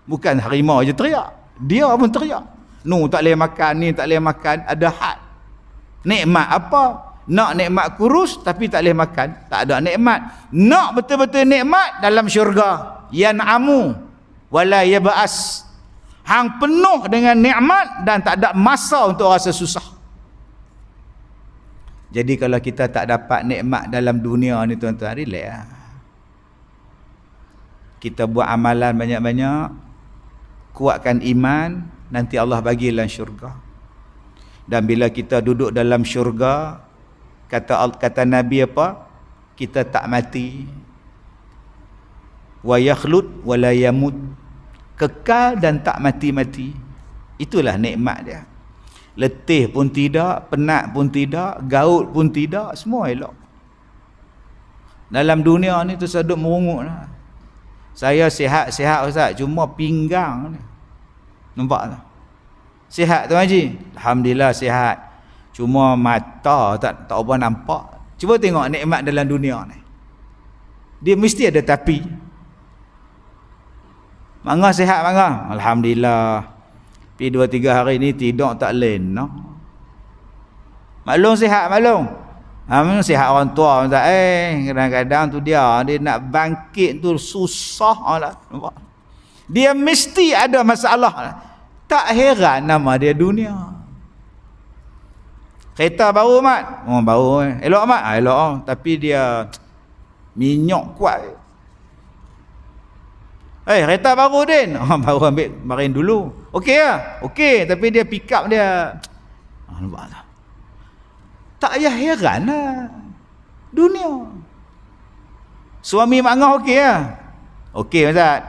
bukan harimau je teriak dia pun teriak nu tak boleh makan ni tak boleh makan ada had nikmat apa nak nikmat kurus tapi tak boleh makan, tak ada nikmat. Nak betul-betul nikmat dalam syurga. amu wala yab'as. Hang penuh dengan nikmat dan tak ada masa untuk rasa susah. Jadi kalau kita tak dapat nikmat dalam dunia ni tuan-tuan, relaxlah. Kita buat amalan banyak-banyak, kuatkan iman, nanti Allah bagilah syurga. Dan bila kita duduk dalam syurga, kata kata nabi apa kita tak mati wa yakhlud wa kekal dan tak mati-mati itulah nikmat dia letih pun tidak penat pun tidak gaul pun tidak semua elok dalam dunia ni tu sedut merungut lah. saya sihat-sihat ustaz cuma pinggang ni nampak tak sihat tu haji alhamdulillah sihat Cuma mata tak tak apa nampak. Cuba tengok nikmat dalam dunia ni. Dia mesti ada tapi. Mangga sihat mangga. Alhamdulillah. Pi 2 3 hari ni tidur tak lain no? Maklum sihat maklum. Ha mun sihat orang tua tak eh kadang-kadang tu dia dia nak bangkit tu susah lah. Nampak? Dia mesti ada masalah. Tak heran nama dia dunia. Kereta bau mat. Oh bau eh. Elok mat. Ah elok ah. Tapi dia minyak kuat. Eh hey, kereta baru Din. Oh baru ambil marin dulu. Okey ah. Okey tapi dia pick up dia. Ah nampaklah. Tak payah heranlah. Dunia. Suami mangah okey ah. Okey Ustaz.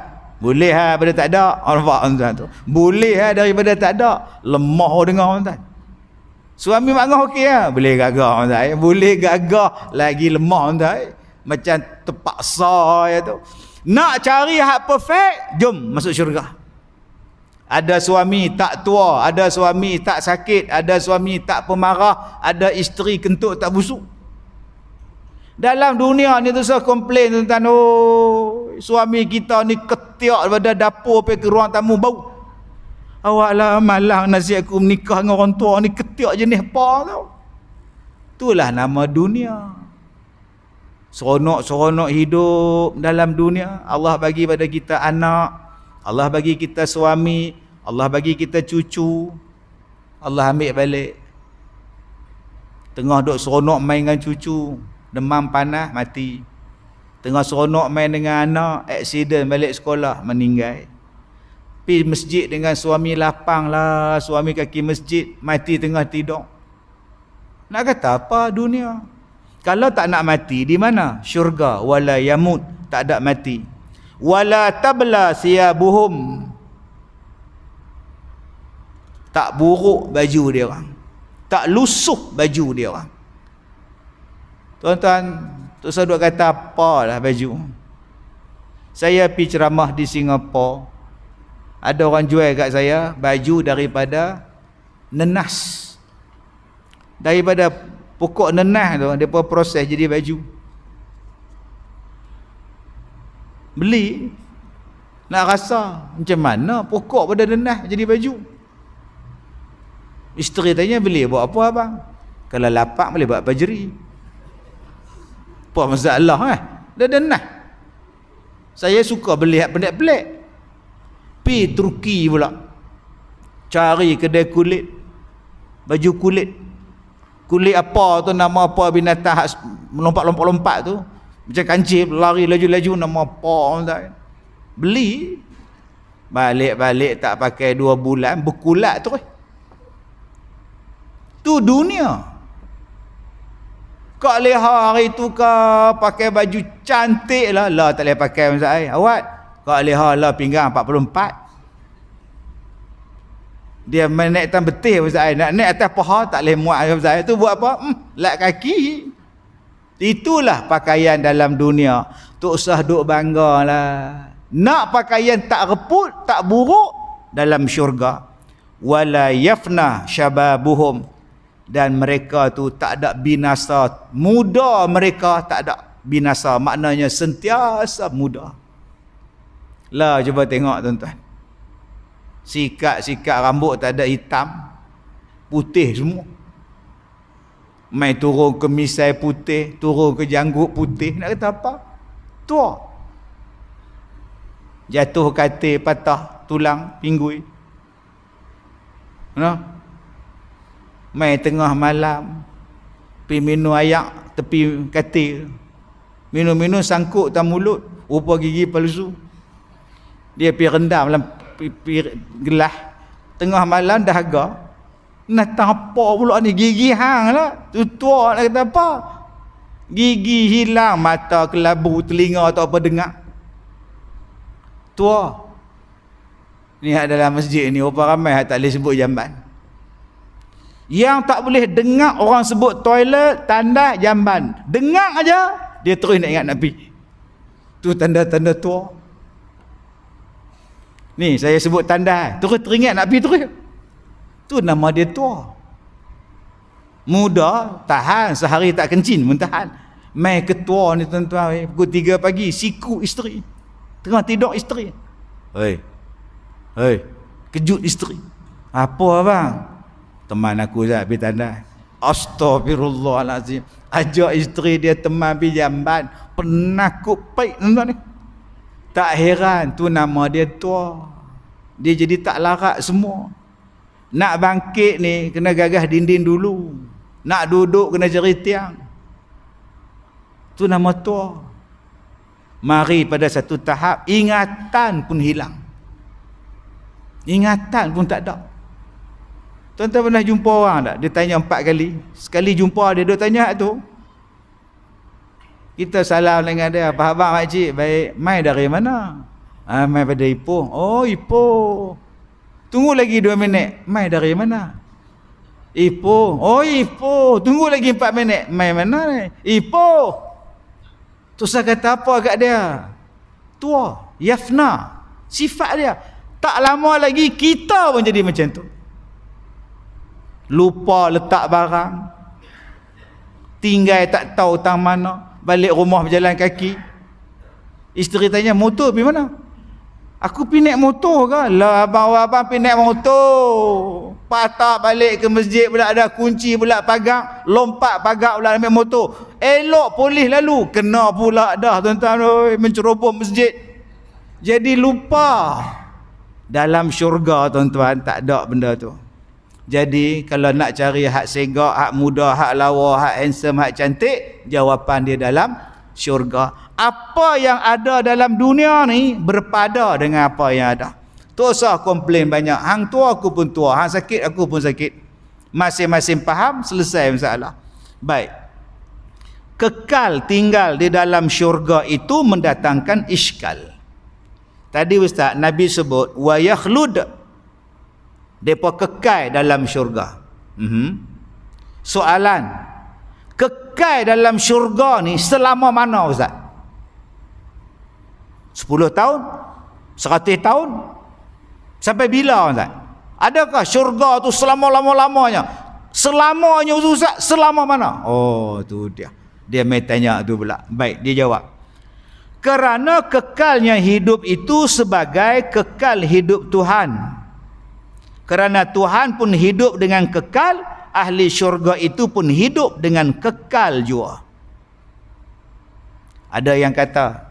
Boleh ha daripada tak ada. Orang oh, tu. Boleh ha daripada tak ada. Lemah dengar Ustaz. Suami mak ngah okey lah. Boleh gagah tuan eh? Boleh gagah lagi lemah eh? tuan Macam terpaksa ya tu. Nak cari hak perfect, jom masuk syurga. Ada suami tak tua, ada suami tak sakit, ada suami tak pemarah, ada isteri kentut tak busuk. Dalam dunia ni tu saya komplain tentang oh suami kita ni ketiak daripada dapur sampai ke ruang tamu bau. Awaklah malah nasi aku menikah dengan orang tua ni ketiak jenis apa tau. Itulah nama dunia. Seronok-seronok hidup dalam dunia. Allah bagi pada kita anak. Allah bagi kita suami. Allah bagi kita cucu. Allah ambil balik. Tengah duduk seronok main dengan cucu. Demam panas mati. Tengah seronok main dengan anak. Aksiden balik sekolah. Meninggal pi masjid dengan suami lapang lah suami kaki masjid mati tengah tidur nak kata apa dunia kalau tak nak mati di mana syurga wala yamut tak ada mati wala tabla siyabuhum tak buruk baju dia orang tak lusuh baju dia orang tuan-tuan tu saya duk kata apalah baju saya pergi ceramah di Singapura ada orang jual kat saya baju daripada nenas daripada pokok nenas tu dia pun proses jadi baju beli nak rasa macam mana pokok pada nenas jadi baju isteri tanya beli buat apa abang kalau lapak boleh buat bajeri apa masalah eh dia nenas saya suka beli pendek-pendek pi Turki pula cari kedai kulit baju kulit kulit apa tu nama apa binatang melompat-lompat-lompat tu macam kancil lari laju-laju nama apa tak beli balik-balik tak pakai dua bulan berkulat tu eh. tu dunia kau leha hari tu kau pakai baju cantik lah lah tak boleh pakai awak kau leha lah pinggang 44. Dia menek tan betih Ustaz Ain. Nak naik atas paha tak boleh muat Ustaz Ain. Tu buat apa? Hmm, lak kaki. Itulah pakaian dalam dunia. Tak usah duk bangga lah. Nak pakaian tak reput, tak buruk dalam syurga. Wala yafna syababuhum. Dan mereka tu tak ada binasa. Muda mereka tak ada binasa. Maknanya sentiasa muda. Lah cuba tengok tuan-tuan. Sikat-sikat rambut tak ada hitam. Putih semua. Mai turun ke misai putih, turun ke janggut putih. Nak kata apa? Tua. Jatuh katil patah tulang pinggul. No? Mai tengah malam. Pi minum air tepi katil. Minum-minum sangkut tak mulut. Rupa gigi palsu dia pergi rendam dalam gelas tengah malam dah agak nak tapa pula ni gigi hang lah tu tua nak kata apa gigi hilang mata kelabu telinga atau apa dengar tua ni adalah masjid ni orang ramai tak boleh sebut jamban yang tak boleh dengar orang sebut toilet tanda jamban dengar aja dia terus nak ingat nabi tu tanda-tanda tua Ni saya sebut tandai. Terus teringat nak pergi terus. Tu nama dia tua. Muda tahan sehari tak kencing mentahan Mai ketua ni tuan-tuan eh, pukul 3 pagi siku isteri. Tengah tidur isteri. Hei. Hei. Kejut isteri. Apa abang? Teman aku dah pergi tandai. Astagfirullahalazim. Ajak isteri dia teman pergi jamban. Penakut baik tuan-tuan ni. Eh. Tak heran tu nama dia tua. Dia jadi tak larat semua. Nak bangkit ni kena gagah dinding dulu. Nak duduk kena jerit tiang. Tu nama tua. Mari pada satu tahap ingatan pun hilang. Ingatan pun tak ada. Tuan-tuan pernah jumpa orang tak? Dia tanya empat kali. Sekali jumpa dia, dia tanya tu. Kita salam dengan dia. Apa khabar mak cik? Baik. Mai dari mana? Ah, mai pada Ipoh. Oh, Ipoh. Tunggu lagi dua minit. Mai dari mana? Ipoh. Oh, Ipoh. Tunggu lagi empat minit. Mai mana ni? Ipoh. Tu saya kata apa kat dia? Tua. Yafna. Sifat dia. Tak lama lagi kita pun jadi macam tu. Lupa letak barang. Tinggal tak tahu tang mana balik rumah berjalan kaki isteri tanya motor pergi mana aku pergi naik motor ke lah abang abang pergi naik motor patah balik ke masjid pula ada kunci pula pagar lompat pagar pula ambil motor elok polis lalu kena pula dah tuan-tuan oi, menceroboh masjid jadi lupa dalam syurga tuan-tuan tak ada benda tu jadi kalau nak cari hak segak, hak muda, hak lawa, hak handsome, hak cantik, jawapan dia dalam syurga. Apa yang ada dalam dunia ni berpada dengan apa yang ada. Tu usah komplain banyak. Hang tua aku pun tua, hang sakit aku pun sakit. Masing-masing faham, selesai masalah. Baik. Kekal tinggal di dalam syurga itu mendatangkan iskal. Tadi Ustaz, Nabi sebut, وَيَخْلُدَ mereka kekal dalam syurga. Mm-hmm. Soalan. Kekal dalam syurga ni selama mana Ustaz? 10 tahun? 100 tahun? Sampai bila Ustaz? Adakah syurga tu selama-lama-lamanya? Selamanya Ustaz, selama mana? Oh, tu dia. Dia main tanya tu pula. Baik, dia jawab. Kerana kekalnya hidup itu sebagai kekal hidup Tuhan kerana Tuhan pun hidup dengan kekal ahli syurga itu pun hidup dengan kekal juga ada yang kata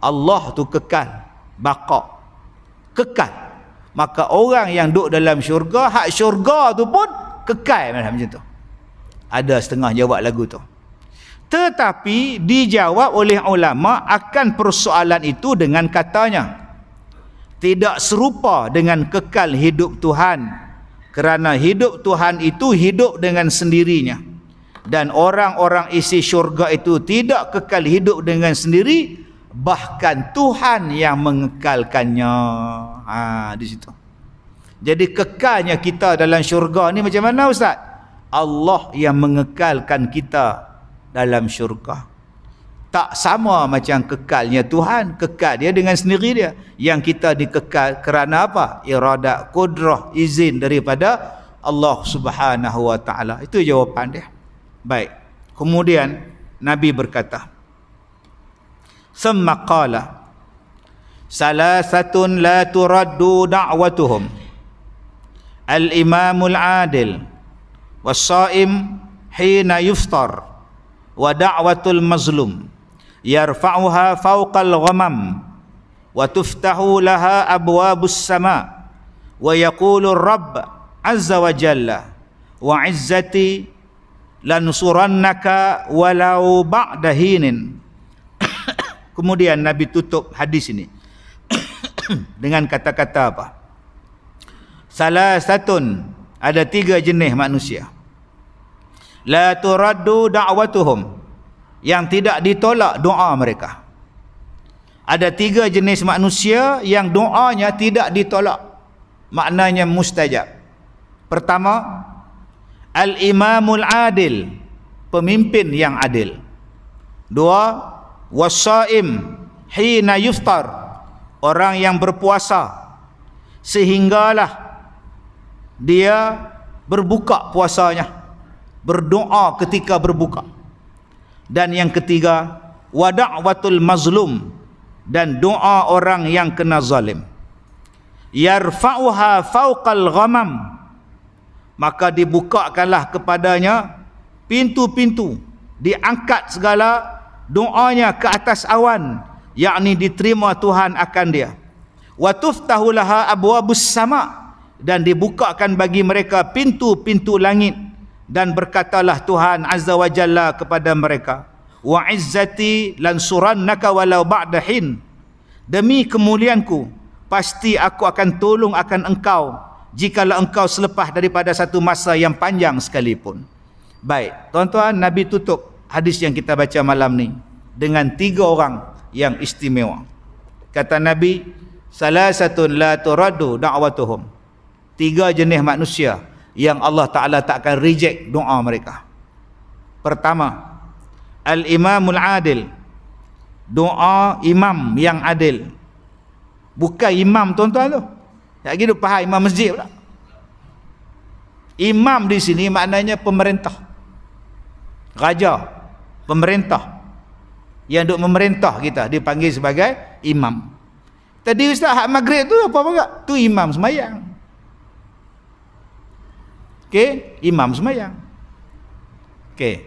Allah tu kekal baqa kekal maka orang yang duduk dalam syurga hak syurga tu pun kekal macam tu ada setengah jawab lagu tu tetapi dijawab oleh ulama akan persoalan itu dengan katanya tidak serupa dengan kekal hidup Tuhan kerana hidup Tuhan itu hidup dengan sendirinya dan orang-orang isi syurga itu tidak kekal hidup dengan sendiri bahkan Tuhan yang mengekalkannya ha, di situ jadi kekalnya kita dalam syurga ni macam mana Ustaz? Allah yang mengekalkan kita dalam syurga tak sama macam kekalnya Tuhan kekal dia dengan sendiri dia yang kita dikekal kerana apa irada kudrah izin daripada Allah Subhanahu wa taala itu jawapan dia baik kemudian nabi berkata summa qala salasatun la turaddu da'watuhum al imamul adil was saim hina yuftar wa da'watul mazlum yarfa'uha fawqal ghamam wa tuftahu laha abwabus sama wa yaqulu rabb azza wa jalla wa izzati lansurannaka walau ba'da hinin kemudian nabi tutup hadis ini dengan kata-kata apa salah satu ada tiga jenis manusia la turaddu da'watuhum yang tidak ditolak doa mereka ada tiga jenis manusia yang doanya tidak ditolak maknanya mustajab pertama al-imamul adil pemimpin yang adil dua wasaim hina yuftar orang yang berpuasa sehinggalah dia berbuka puasanya berdoa ketika berbuka dan yang ketiga wada'watul mazlum dan doa orang yang kena zalim yarfa'uha fawqal ghamam maka dibukakanlah kepadanya pintu-pintu diangkat segala doanya ke atas awan yakni diterima Tuhan akan dia wa tuftahu laha abwabus sama dan dibukakan bagi mereka pintu-pintu langit dan berkatalah Tuhan Azza wa Jalla kepada mereka wa izzati lan surannaka walau ba'dahin demi kemuliaanku pasti aku akan tolong akan engkau jikalau engkau selepas daripada satu masa yang panjang sekalipun baik tuan-tuan nabi tutup hadis yang kita baca malam ni dengan tiga orang yang istimewa kata nabi salasatun la turaddu da'watuhum tiga jenis manusia yang Allah Ta'ala tak akan reject doa mereka pertama al-imamul adil doa imam yang adil bukan imam tuan-tuan tu tak lagi duk faham imam masjid pula imam di sini maknanya pemerintah raja pemerintah yang duk memerintah kita dipanggil sebagai imam tadi ustaz hak maghrib tu apa-apa tu imam semayang ke imam semayang ke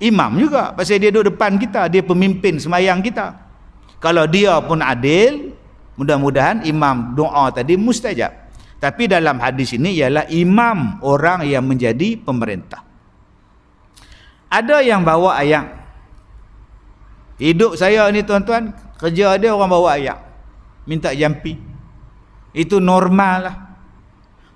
imam juga pasal dia duduk depan kita dia pemimpin semayang kita kalau dia pun adil mudah-mudahan imam doa tadi mustajab tapi dalam hadis ini ialah imam orang yang menjadi pemerintah ada yang bawa ayam hidup saya ni tuan-tuan kerja dia orang bawa ayam minta jampi itu normal lah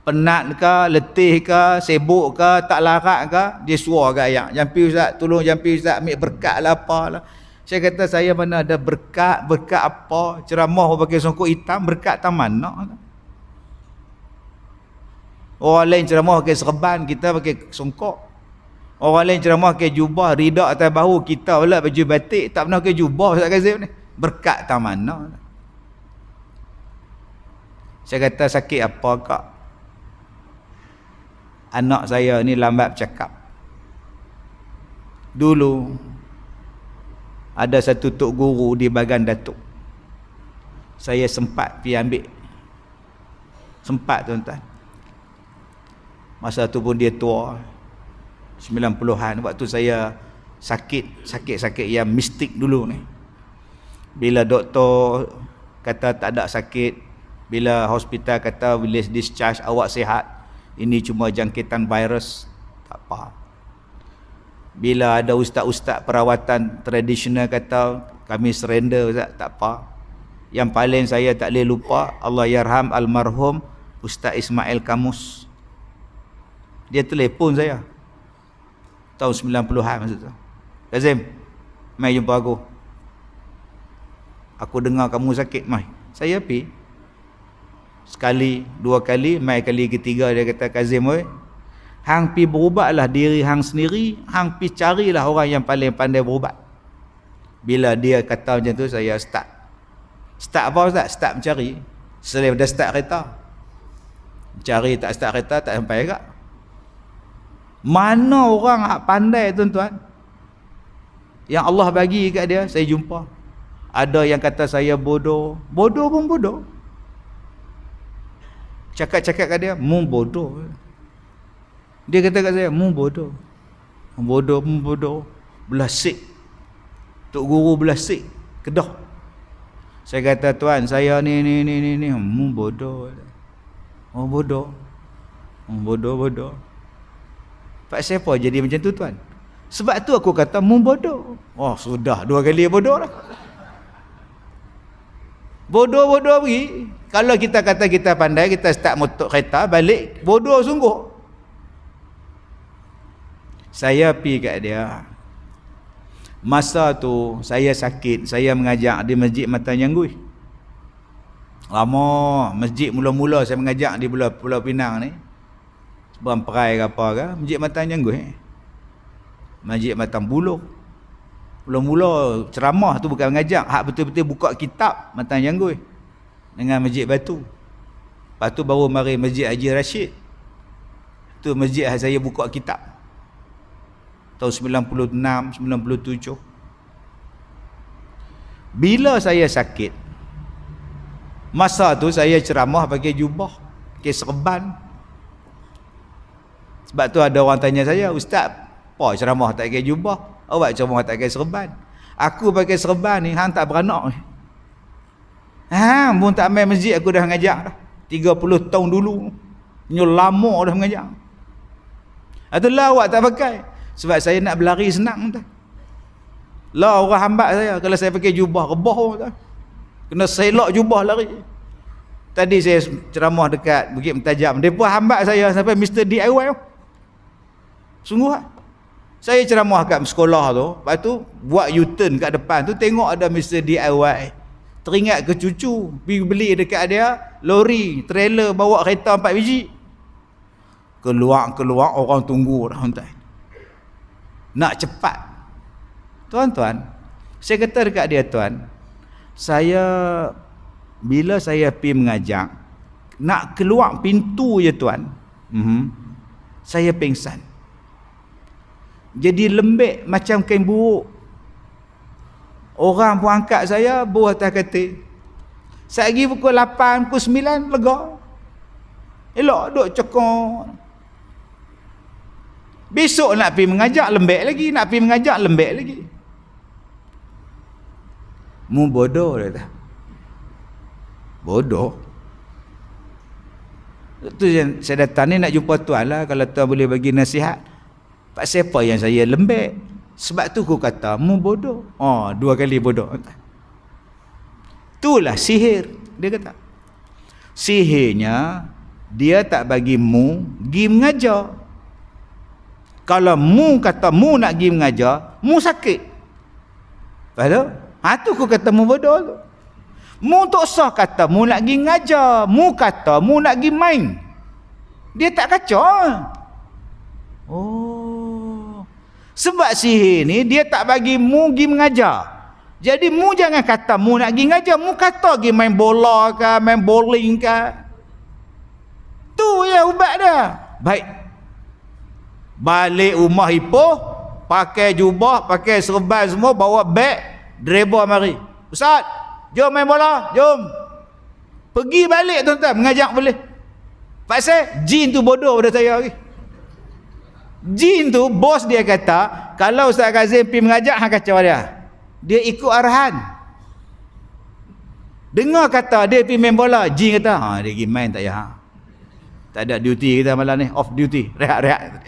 penat ke, letih ke, sibuk ke, tak larat ke, dia suar ke ayat. Jampi Ustaz, tolong Jampi Ustaz ambil berkat lah apa lah. Saya kata saya mana ada berkat, berkat apa, ceramah pakai songkok hitam, berkat tak mana. Orang lain ceramah pakai serban, kita pakai songkok. Orang lain ceramah pakai jubah, ridak atas bahu, kita pula baju batik, tak pernah pakai jubah Ustaz Kazim ni. Berkat tak mana. Saya kata sakit apa kak? anak saya ni lambat bercakap dulu ada satu tok guru di bagan datuk saya sempat pi ambil sempat tuan-tuan masa tu pun dia tua 90-an waktu saya sakit sakit-sakit yang mistik dulu ni bila doktor kata tak ada sakit bila hospital kata release discharge awak sihat ini cuma jangkitan virus tak apa bila ada ustaz-ustaz perawatan tradisional kata kami surrender ustaz tak apa yang paling saya tak boleh lupa Allah yarham almarhum Ustaz Ismail Kamus dia telefon saya tahun 90-an maksud tu Kazim mai jumpa aku aku dengar kamu sakit mai saya pergi sekali dua kali mai kali ketiga dia kata Kazim oi hang pi berubatlah diri hang sendiri hang pi carilah orang yang paling pandai berubat bila dia kata macam tu saya start start apa ustaz start mencari selain dah start kereta cari tak start kereta tak sampai juga mana orang hak pandai tuan-tuan yang Allah bagi kat dia saya jumpa ada yang kata saya bodoh bodoh pun bodoh Cakap-cakap kat dia, mu bodoh. Dia kata kat saya, mu bodoh. Bodoh, mu bodoh. Belasik. Tok guru belasik. Kedah. Saya kata, tuan, saya ni, ni, ni, ni, ni. Mu bodoh. Oh, bodoh. Oh, bodoh, bodoh. Pak siapa jadi macam tu, tuan? Sebab tu aku kata, mu bodoh. Oh, sudah. Dua kali bodoh lah. Bodoh-bodoh pergi. Kalau kita kata kita pandai, kita start motok kereta, balik. Bodoh sungguh. Saya pi kat dia. Masa tu saya sakit, saya mengajak di Masjid Matan Yanggui. Lama masjid mula-mula saya mengajak di Pulau, Pulau Pinang ni. Sebab perai ke apa ke, Masjid Matan Yanggui. Masjid Matan Buluh. Mula-mula ceramah tu bukan mengajak Hak betul-betul buka kitab Matang Janggui Dengan Masjid Batu Lepas tu baru mari Masjid Haji Rashid Tu Masjid saya buka kitab Tahun 96, 97 Bila saya sakit Masa tu saya ceramah pakai jubah Pakai serban Sebab tu ada orang tanya saya Ustaz, apa ceramah tak pakai jubah Awak cuma tak pakai serban. Aku pakai serban ni hang tak beranak ni. Ha, pun tak main masjid aku dah mengajar dah. 30 tahun dulu. Ni lama dah mengajar. Itulah awak tak pakai. Sebab saya nak berlari senang tu. Lah orang hambat saya kalau saya pakai jubah rebah tu. Kena selok jubah lari. Tadi saya ceramah dekat Bukit Mentajam. Depa hambat saya sampai Mr DIY. Sungguh ah. Saya ceramah kat sekolah tu, lepas tu buat U-turn kat depan tu tengok ada Mr DIY. Teringat ke cucu pergi beli dekat dia lori, trailer bawa kereta empat biji. Keluar-keluar orang tunggu dah tuan. Nak cepat. Tuan-tuan, saya kata dekat dia tuan, saya bila saya pergi mengajar nak keluar pintu je tuan. Mhm. Saya pingsan jadi lembek macam kain buruk orang pun angkat saya buah tak kata saya pergi pukul 8 pukul 9 lega elok duk cekong besok nak pergi mengajak lembek lagi nak pergi mengajak lembek lagi mu bodoh dia tak bodoh tu saya datang ni nak jumpa tuan lah kalau tuan boleh bagi nasihat sebab siapa yang saya lembek? Sebab tu aku kata, mu bodoh. Oh, dua kali bodoh. Itulah sihir. Dia kata. Sihirnya, dia tak bagi mu, pergi mengajar. Kalau mu kata mu nak pergi mengajar, mu sakit. Betul? Ha tu aku kata mu bodoh tu. Mu tak sah kata mu nak pergi mengajar. Mu kata mu nak pergi main. Dia tak kacau. Oh. Sebab sihir ni dia tak bagi mu pergi mengajar. Jadi mu jangan kata mu nak pergi mengajar. Mu kata pergi main bola ke, main bowling ke. Tu ya ubat dia. Baik. Balik rumah Ipoh. Pakai jubah, pakai serban semua. Bawa beg. Dereba mari. Ustaz, jom main bola. Jom. Pergi balik tuan-tuan. Mengajak boleh. Pasal jin tu bodoh pada saya lagi. Okay? Jin tu bos dia kata kalau Ustaz Kazim pergi mengajak hang kacau dia. Dia ikut arahan. Dengar kata dia pergi main bola, jin kata, ha dia pergi main tak ya. Ha. Tak ada duty kita malam ni, off duty, rehat-rehat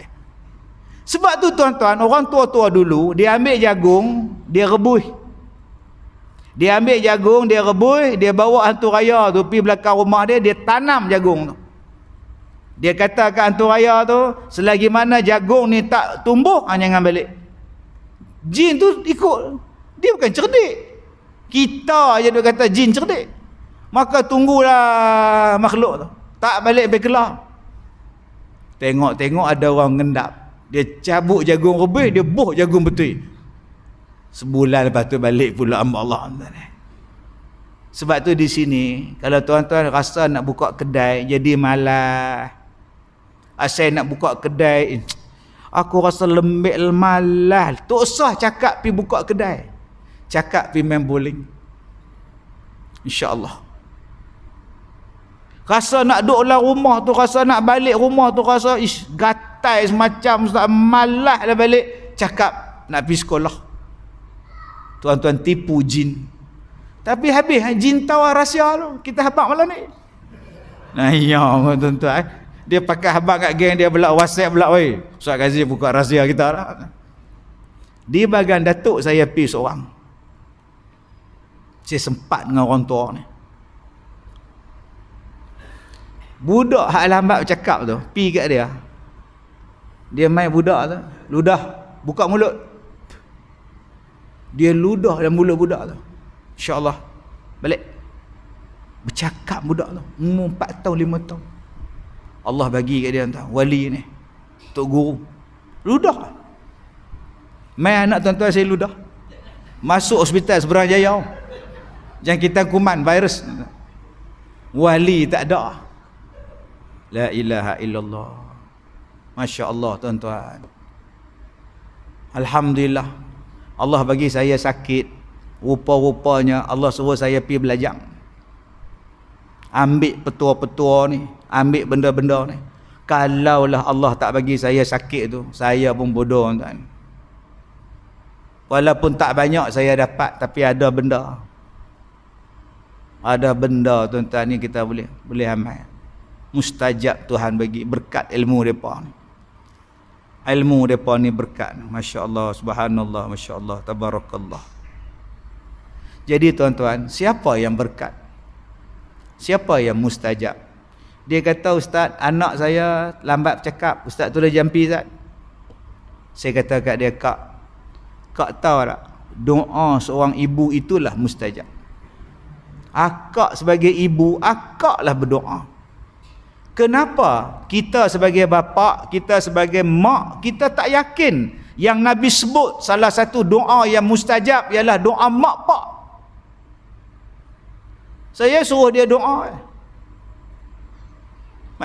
Sebab tu tuan-tuan, orang tua-tua dulu dia ambil jagung, dia rebus. Dia ambil jagung, dia rebus, dia bawa hantu raya tu pergi belakang rumah dia, dia tanam jagung tu. Dia kata ke hantu raya tu, selagi mana jagung ni tak tumbuh, hanya ah, jangan balik. Jin tu ikut. Dia bukan cerdik. Kita aja dia kata jin cerdik. Maka tunggulah makhluk tu. Tak balik pergi kelah. Tengok-tengok ada orang ngendap. Dia cabut jagung rebih, dia buh jagung betul. Sebulan lepas tu balik pula amba Allah. Sebab tu di sini, kalau tuan-tuan rasa nak buka kedai, jadi malah. Asal nak buka kedai eh, Aku rasa lembek malas Tak usah cakap pergi buka kedai Cakap pergi main bowling InsyaAllah Rasa nak duduk dalam rumah tu Rasa nak balik rumah tu Rasa ish gatai semacam Ustaz malas lah balik Cakap nak pergi sekolah Tuan-tuan tipu jin Tapi habis eh, jin tahu rahsia tu Kita hapak malam ni Nah iya tuan-tuan eh dia pakai abang kat geng dia pula whatsapp pula wey. Ustaz Ghazi buka rahsia kita lah. Di bagian datuk saya pergi seorang. Saya sempat dengan orang tua ni. Budak hak lambat bercakap tu, pi kat dia. Dia main budak tu, ludah, buka mulut. Dia ludah dalam mulut budak tu. InsyaAllah, balik. Bercakap budak tu, umur 4 tahun, 5 tahun. Allah bagi kat dia tuan wali ni tok guru ludah mai anak tuan-tuan saya ludah masuk hospital seberang jaya kita kuman virus wali tak ada la ilaha illallah Masya Allah tuan-tuan Alhamdulillah Allah bagi saya sakit Rupa-rupanya Allah suruh saya pergi belajar ambil petua-petua ni ambil benda-benda ni kalaulah Allah tak bagi saya sakit tu saya pun bodoh tuan walaupun tak banyak saya dapat tapi ada benda ada benda tuan-tuan ni kita boleh boleh amai. mustajab Tuhan bagi berkat ilmu depa ni ilmu depa ni berkat masya-Allah subhanallah masya-Allah tabarakallah jadi tuan-tuan siapa yang berkat Siapa yang mustajab? Dia kata ustaz, anak saya lambat bercakap. Ustaz tu dah jampi ustaz. Saya kata kat dia, kak. Kak tahu tak? Doa seorang ibu itulah mustajab. Akak sebagai ibu, lah berdoa. Kenapa kita sebagai bapa, kita sebagai mak, kita tak yakin yang Nabi sebut salah satu doa yang mustajab ialah doa mak pak. Saya suruh dia doa.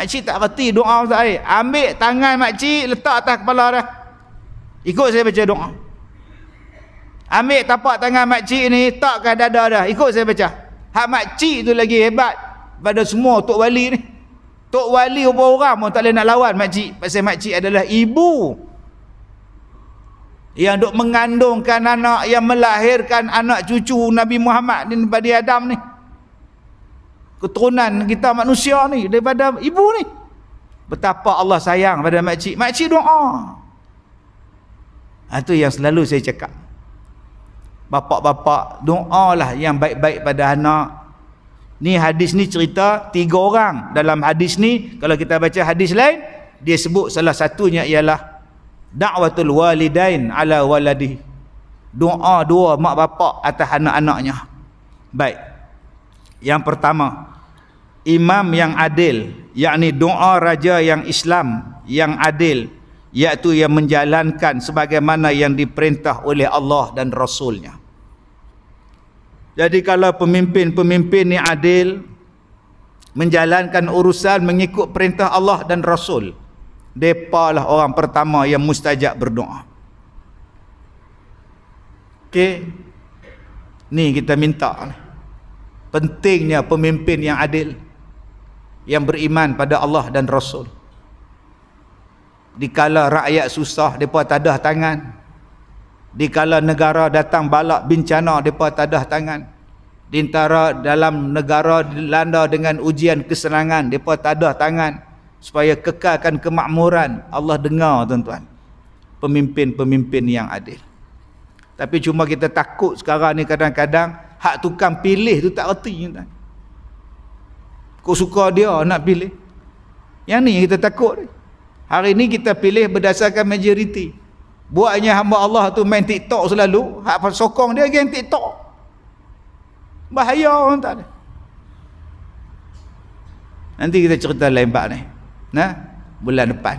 cik tak reti doa saya. Ambil tangan makcik letak atas kepala dia. Ikut saya baca doa. Ambil tapak tangan makcik ni takkan dada dah. Ikut saya baca. Hak cik tu lagi hebat pada semua Tok Wali ni. Tok Wali orang-orang pun tak boleh nak lawan makcik. Pasal cik adalah ibu yang duk mengandungkan anak yang melahirkan anak cucu Nabi Muhammad ni Nabi Adam ni keturunan kita manusia ni daripada ibu ni betapa Allah sayang pada makcik makcik doa itu ha, yang selalu saya cakap bapak-bapak doa lah yang baik-baik pada anak ni hadis ni cerita tiga orang dalam hadis ni kalau kita baca hadis lain dia sebut salah satunya ialah da'watul walidain ala waladi doa dua mak bapak atas anak-anaknya baik yang pertama, imam yang adil, yakni doa raja yang Islam yang adil, iaitu yang menjalankan sebagaimana yang diperintah oleh Allah dan Rasulnya. Jadi kalau pemimpin-pemimpin ni adil, menjalankan urusan mengikut perintah Allah dan Rasul, mereka lah orang pertama yang mustajab berdoa. Okey. Ni kita minta lah pentingnya pemimpin yang adil yang beriman pada Allah dan Rasul dikala rakyat susah mereka tadah tangan dikala negara datang balak bencana mereka tadah tangan dintara dalam negara dilanda dengan ujian kesenangan mereka tadah tangan supaya kekalkan kemakmuran Allah dengar tuan-tuan pemimpin-pemimpin yang adil tapi cuma kita takut sekarang ni kadang-kadang hak tukang pilih tu tak reti tuan. Kau suka dia nak pilih. Yang ni kita takut. Hari ni kita pilih berdasarkan majoriti. Buatnya hamba Allah tu main TikTok selalu, hak sokong dia geng TikTok. Bahaya orang tak ada. Nanti kita cerita lain bab ni. Nah, bulan depan.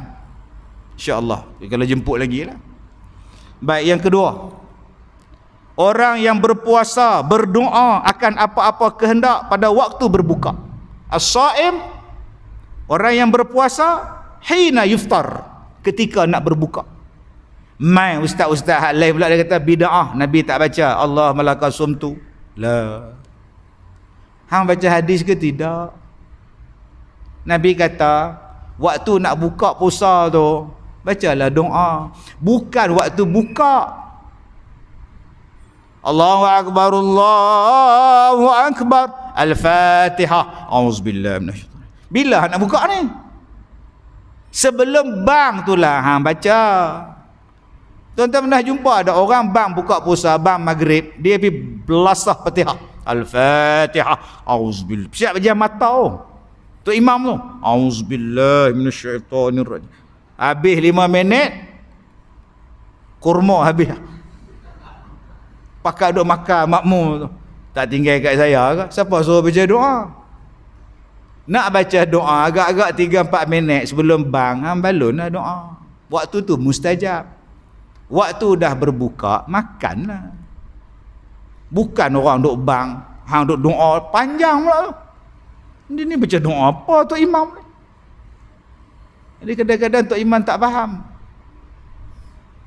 Insya-Allah, kalau jemput lagi lah. Baik, yang kedua, orang yang berpuasa berdoa akan apa-apa kehendak pada waktu berbuka as-saim orang yang berpuasa hina yuftar ketika nak berbuka mai ustaz-ustaz hak lain pula dia kata bidaah nabi tak baca Allah malaka sumtu la hang baca hadis ke tidak nabi kata waktu nak buka puasa tu bacalah doa bukan waktu buka الله أكبر الله أكبر الفاتحة أعوذ بالله من الشيطان Bila nak buka ni? Sebelum bang tu lah hang baca. Tuan-tuan pernah jumpa ada orang bang buka puasa bang maghrib, dia pergi belasah Fatihah. Al-Fatihah. Auzubillah. Siap baca mata tu. Oh. Tu imam tu. Auzubillah minasyaitonir rajim. Habis lima minit kurma habis. Pakai duk makan makmum tu tak tinggal kat saya ke siapa suruh baca doa nak baca doa agak-agak 3 4 minit sebelum bang hang balunlah doa waktu tu mustajab waktu dah berbuka makanlah bukan orang duk bang hang duk doa panjang pula tu dia ni baca doa apa tu imam ni jadi kadang-kadang tu imam tak faham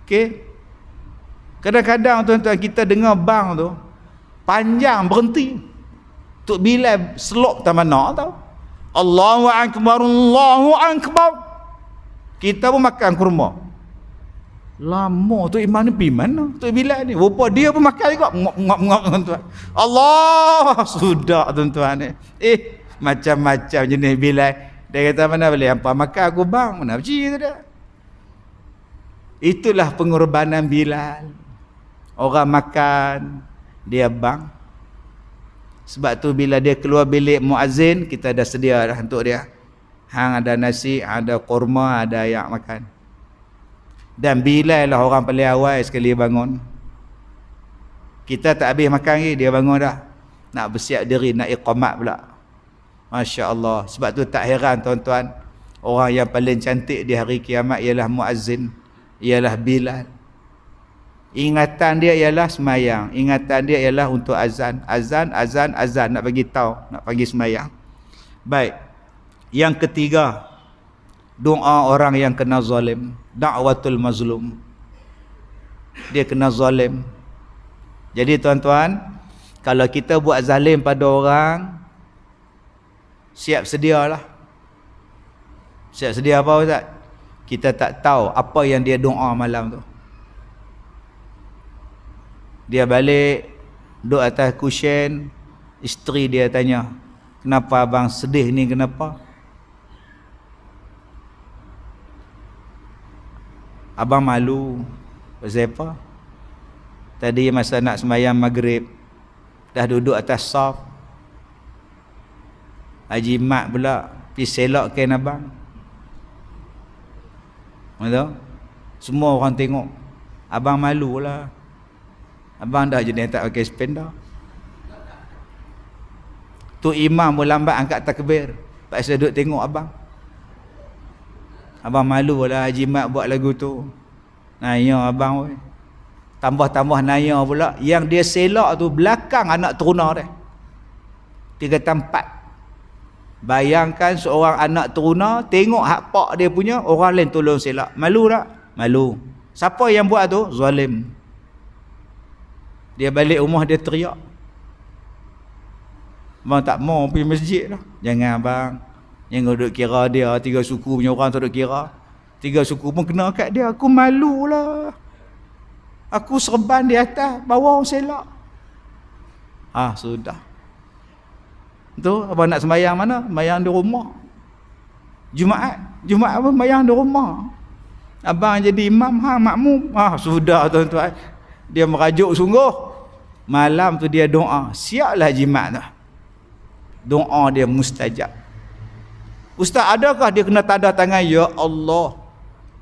okey Kadang-kadang tuan-tuan kita dengar bang tu panjang berhenti. tu bila slop tak mana tau. Allahu akbar Allahu akbar. Kita pun makan kurma. Lama tu iman ni pergi mana? Tu bila ni? Rupa dia pun makan juga. Ngop ngop ngop tuan-tuan. Allah sudah tuan-tuan ni. Eh macam-macam jenis bila dia kata mana boleh hampa makan aku bang mana pergi tu dah. Itulah pengorbanan Bilal. Orang makan Dia bang Sebab tu bila dia keluar bilik muazin, Kita dah sedia dah untuk dia Hang ada nasi, ada kurma, ada ayak makan Dan bila lah orang paling awal sekali bangun Kita tak habis makan lagi, dia bangun dah Nak bersiap diri, nak iqamat pula Masya Allah Sebab tu tak heran tuan-tuan Orang yang paling cantik di hari kiamat ialah muazin, Ialah Bilal Ingatan dia ialah semayang Ingatan dia ialah untuk azan Azan, azan, azan Nak bagi tahu, nak bagi semayang Baik Yang ketiga Doa orang yang kena zalim Da'watul mazlum Dia kena zalim Jadi tuan-tuan Kalau kita buat zalim pada orang Siap sedia lah. Siap sedia apa Ustaz? Kita tak tahu apa yang dia doa malam tu dia balik duduk atas kushen, isteri dia tanya, "Kenapa abang sedih ni kenapa?" Abang malu. Pasal apa? Tadi masa nak sembahyang maghrib dah duduk atas saf. Haji mak pula pi selokkan abang. Mana? Semua orang tengok. Abang malu lah. Abang dah jenis tak pakai spin dah. Tu imam pun lambat angkat takbir. Pak saya duduk tengok abang. Abang malu lah Haji Mat buat lagu tu. Naya abang oi. Tambah-tambah naya pula. Yang dia selak tu belakang anak teruna dia. Tiga tempat. Bayangkan seorang anak teruna tengok hak pak dia punya orang lain tolong selak. Malu tak? Malu. Siapa yang buat tu? Zalim. Zalim. Dia balik rumah dia teriak Abang tak mau pergi masjid lah Jangan abang Yang duduk kira dia Tiga suku punya orang tak duduk kira Tiga suku pun kena kat dia Aku malu lah Aku serban di atas Bawah orang selak Ah sudah Tu abang nak sembahyang mana? Sembahyang di rumah Jumaat Jumaat apa? Sembahyang di rumah Abang jadi imam ha, makmum Ah sudah tuan-tuan Dia merajuk sungguh malam tu dia doa siaplah jimat tu doa dia mustajab ustaz adakah dia kena tanda tangan ya Allah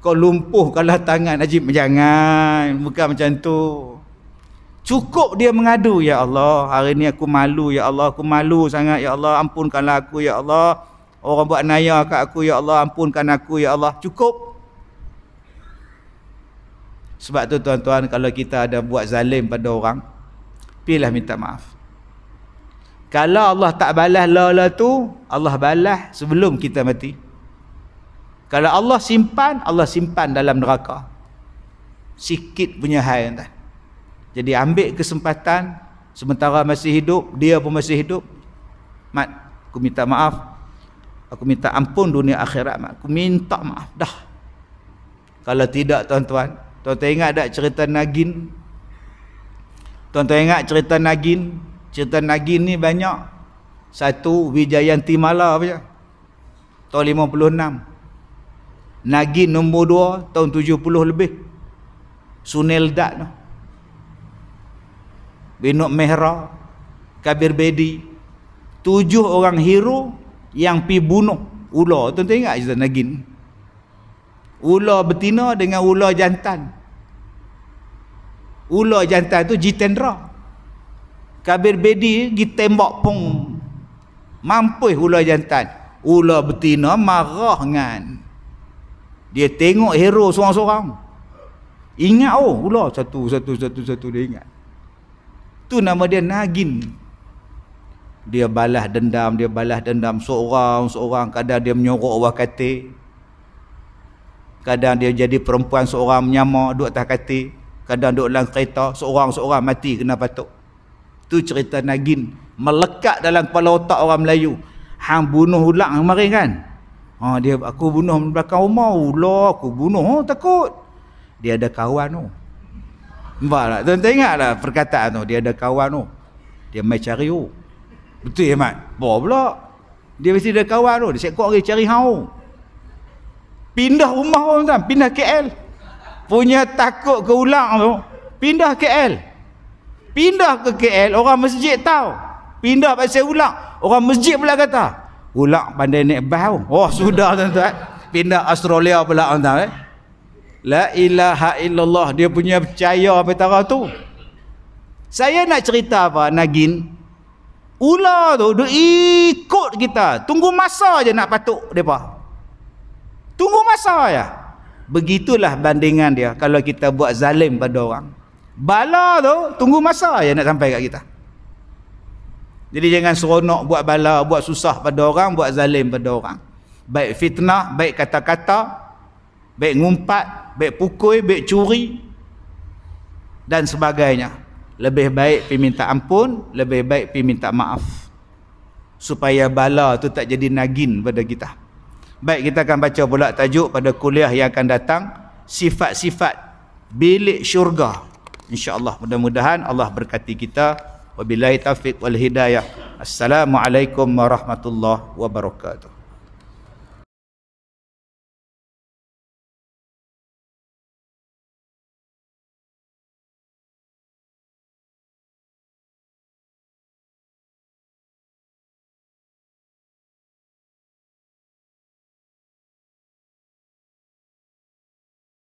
kau lumpuhkanlah tangan Najib jangan bukan macam tu cukup dia mengadu ya Allah hari ni aku malu ya Allah aku malu sangat ya Allah ampunkanlah aku ya Allah orang buat naya kat aku ya Allah ampunkan aku ya Allah cukup sebab tu tuan-tuan kalau kita ada buat zalim pada orang pilah minta maaf kalau Allah tak balas la tu Allah balas sebelum kita mati kalau Allah simpan Allah simpan dalam neraka sikit punya hal entah. jadi ambil kesempatan sementara masih hidup dia pun masih hidup mat aku minta maaf aku minta ampun dunia akhirat mat aku minta maaf dah kalau tidak tuan-tuan tuan-tuan ingat tak cerita Nagin Tuan-tuan ingat cerita Nagin? Cerita Nagin ni banyak. Satu Wijayanti Mala apa je? Tahun 56. Nagin nombor dua tahun 70 lebih. Sunil Dat tu. Binuk Mehra. Kabir Bedi. Tujuh orang hero yang pi bunuh ular. Tuan-tuan ingat cerita Nagin? Ular betina dengan ular jantan ular jantan tu jitendra kabir bedi gi tembak pung mampus ular jantan ular betina marah ngan dia tengok hero seorang-seorang ingat oh ular satu satu satu satu dia ingat tu nama dia nagin dia balas dendam dia balas dendam seorang seorang kadang dia menyorok orang kata kadang dia jadi perempuan seorang menyamak duduk atas katil kadang duduk dalam kereta seorang-seorang mati kena patuk tu cerita Nagin melekat dalam kepala otak orang Melayu hang bunuh ulang kemarin kan ha, dia aku bunuh belakang rumah ular aku bunuh oh, takut dia ada kawan tu nampak tak tuan lah perkataan tu dia ada kawan tu dia mai cari tu betul ya Mat bawa pula dia mesti ada kawan tu dia siap kau cari hang pindah rumah orang tuan pindah KL punya takut ke ulang tu pindah KL pindah ke KL orang masjid tahu pindah pasal ulang orang masjid pula kata ulang pandai naik bau oh sudah tuan-tuan pindah Australia pula tuan-tuan eh? la ilaha illallah dia punya percaya petara tu saya nak cerita apa Nagin ular tu dia ikut kita tunggu masa je nak patuk mereka tunggu masa je ya? Begitulah bandingan dia kalau kita buat zalim pada orang. Bala tu tunggu masa je nak sampai kat kita. Jadi jangan seronok buat bala, buat susah pada orang, buat zalim pada orang. Baik fitnah, baik kata-kata, baik ngumpat, baik pukul, baik curi dan sebagainya. Lebih baik pi minta ampun, lebih baik pi minta maaf. Supaya bala tu tak jadi nagin pada kita. Baik kita akan baca pula tajuk pada kuliah yang akan datang sifat-sifat bilik syurga. Insya-Allah mudah-mudahan Allah berkati kita wabillahi taufik wal hidayah. Assalamualaikum warahmatullahi wabarakatuh.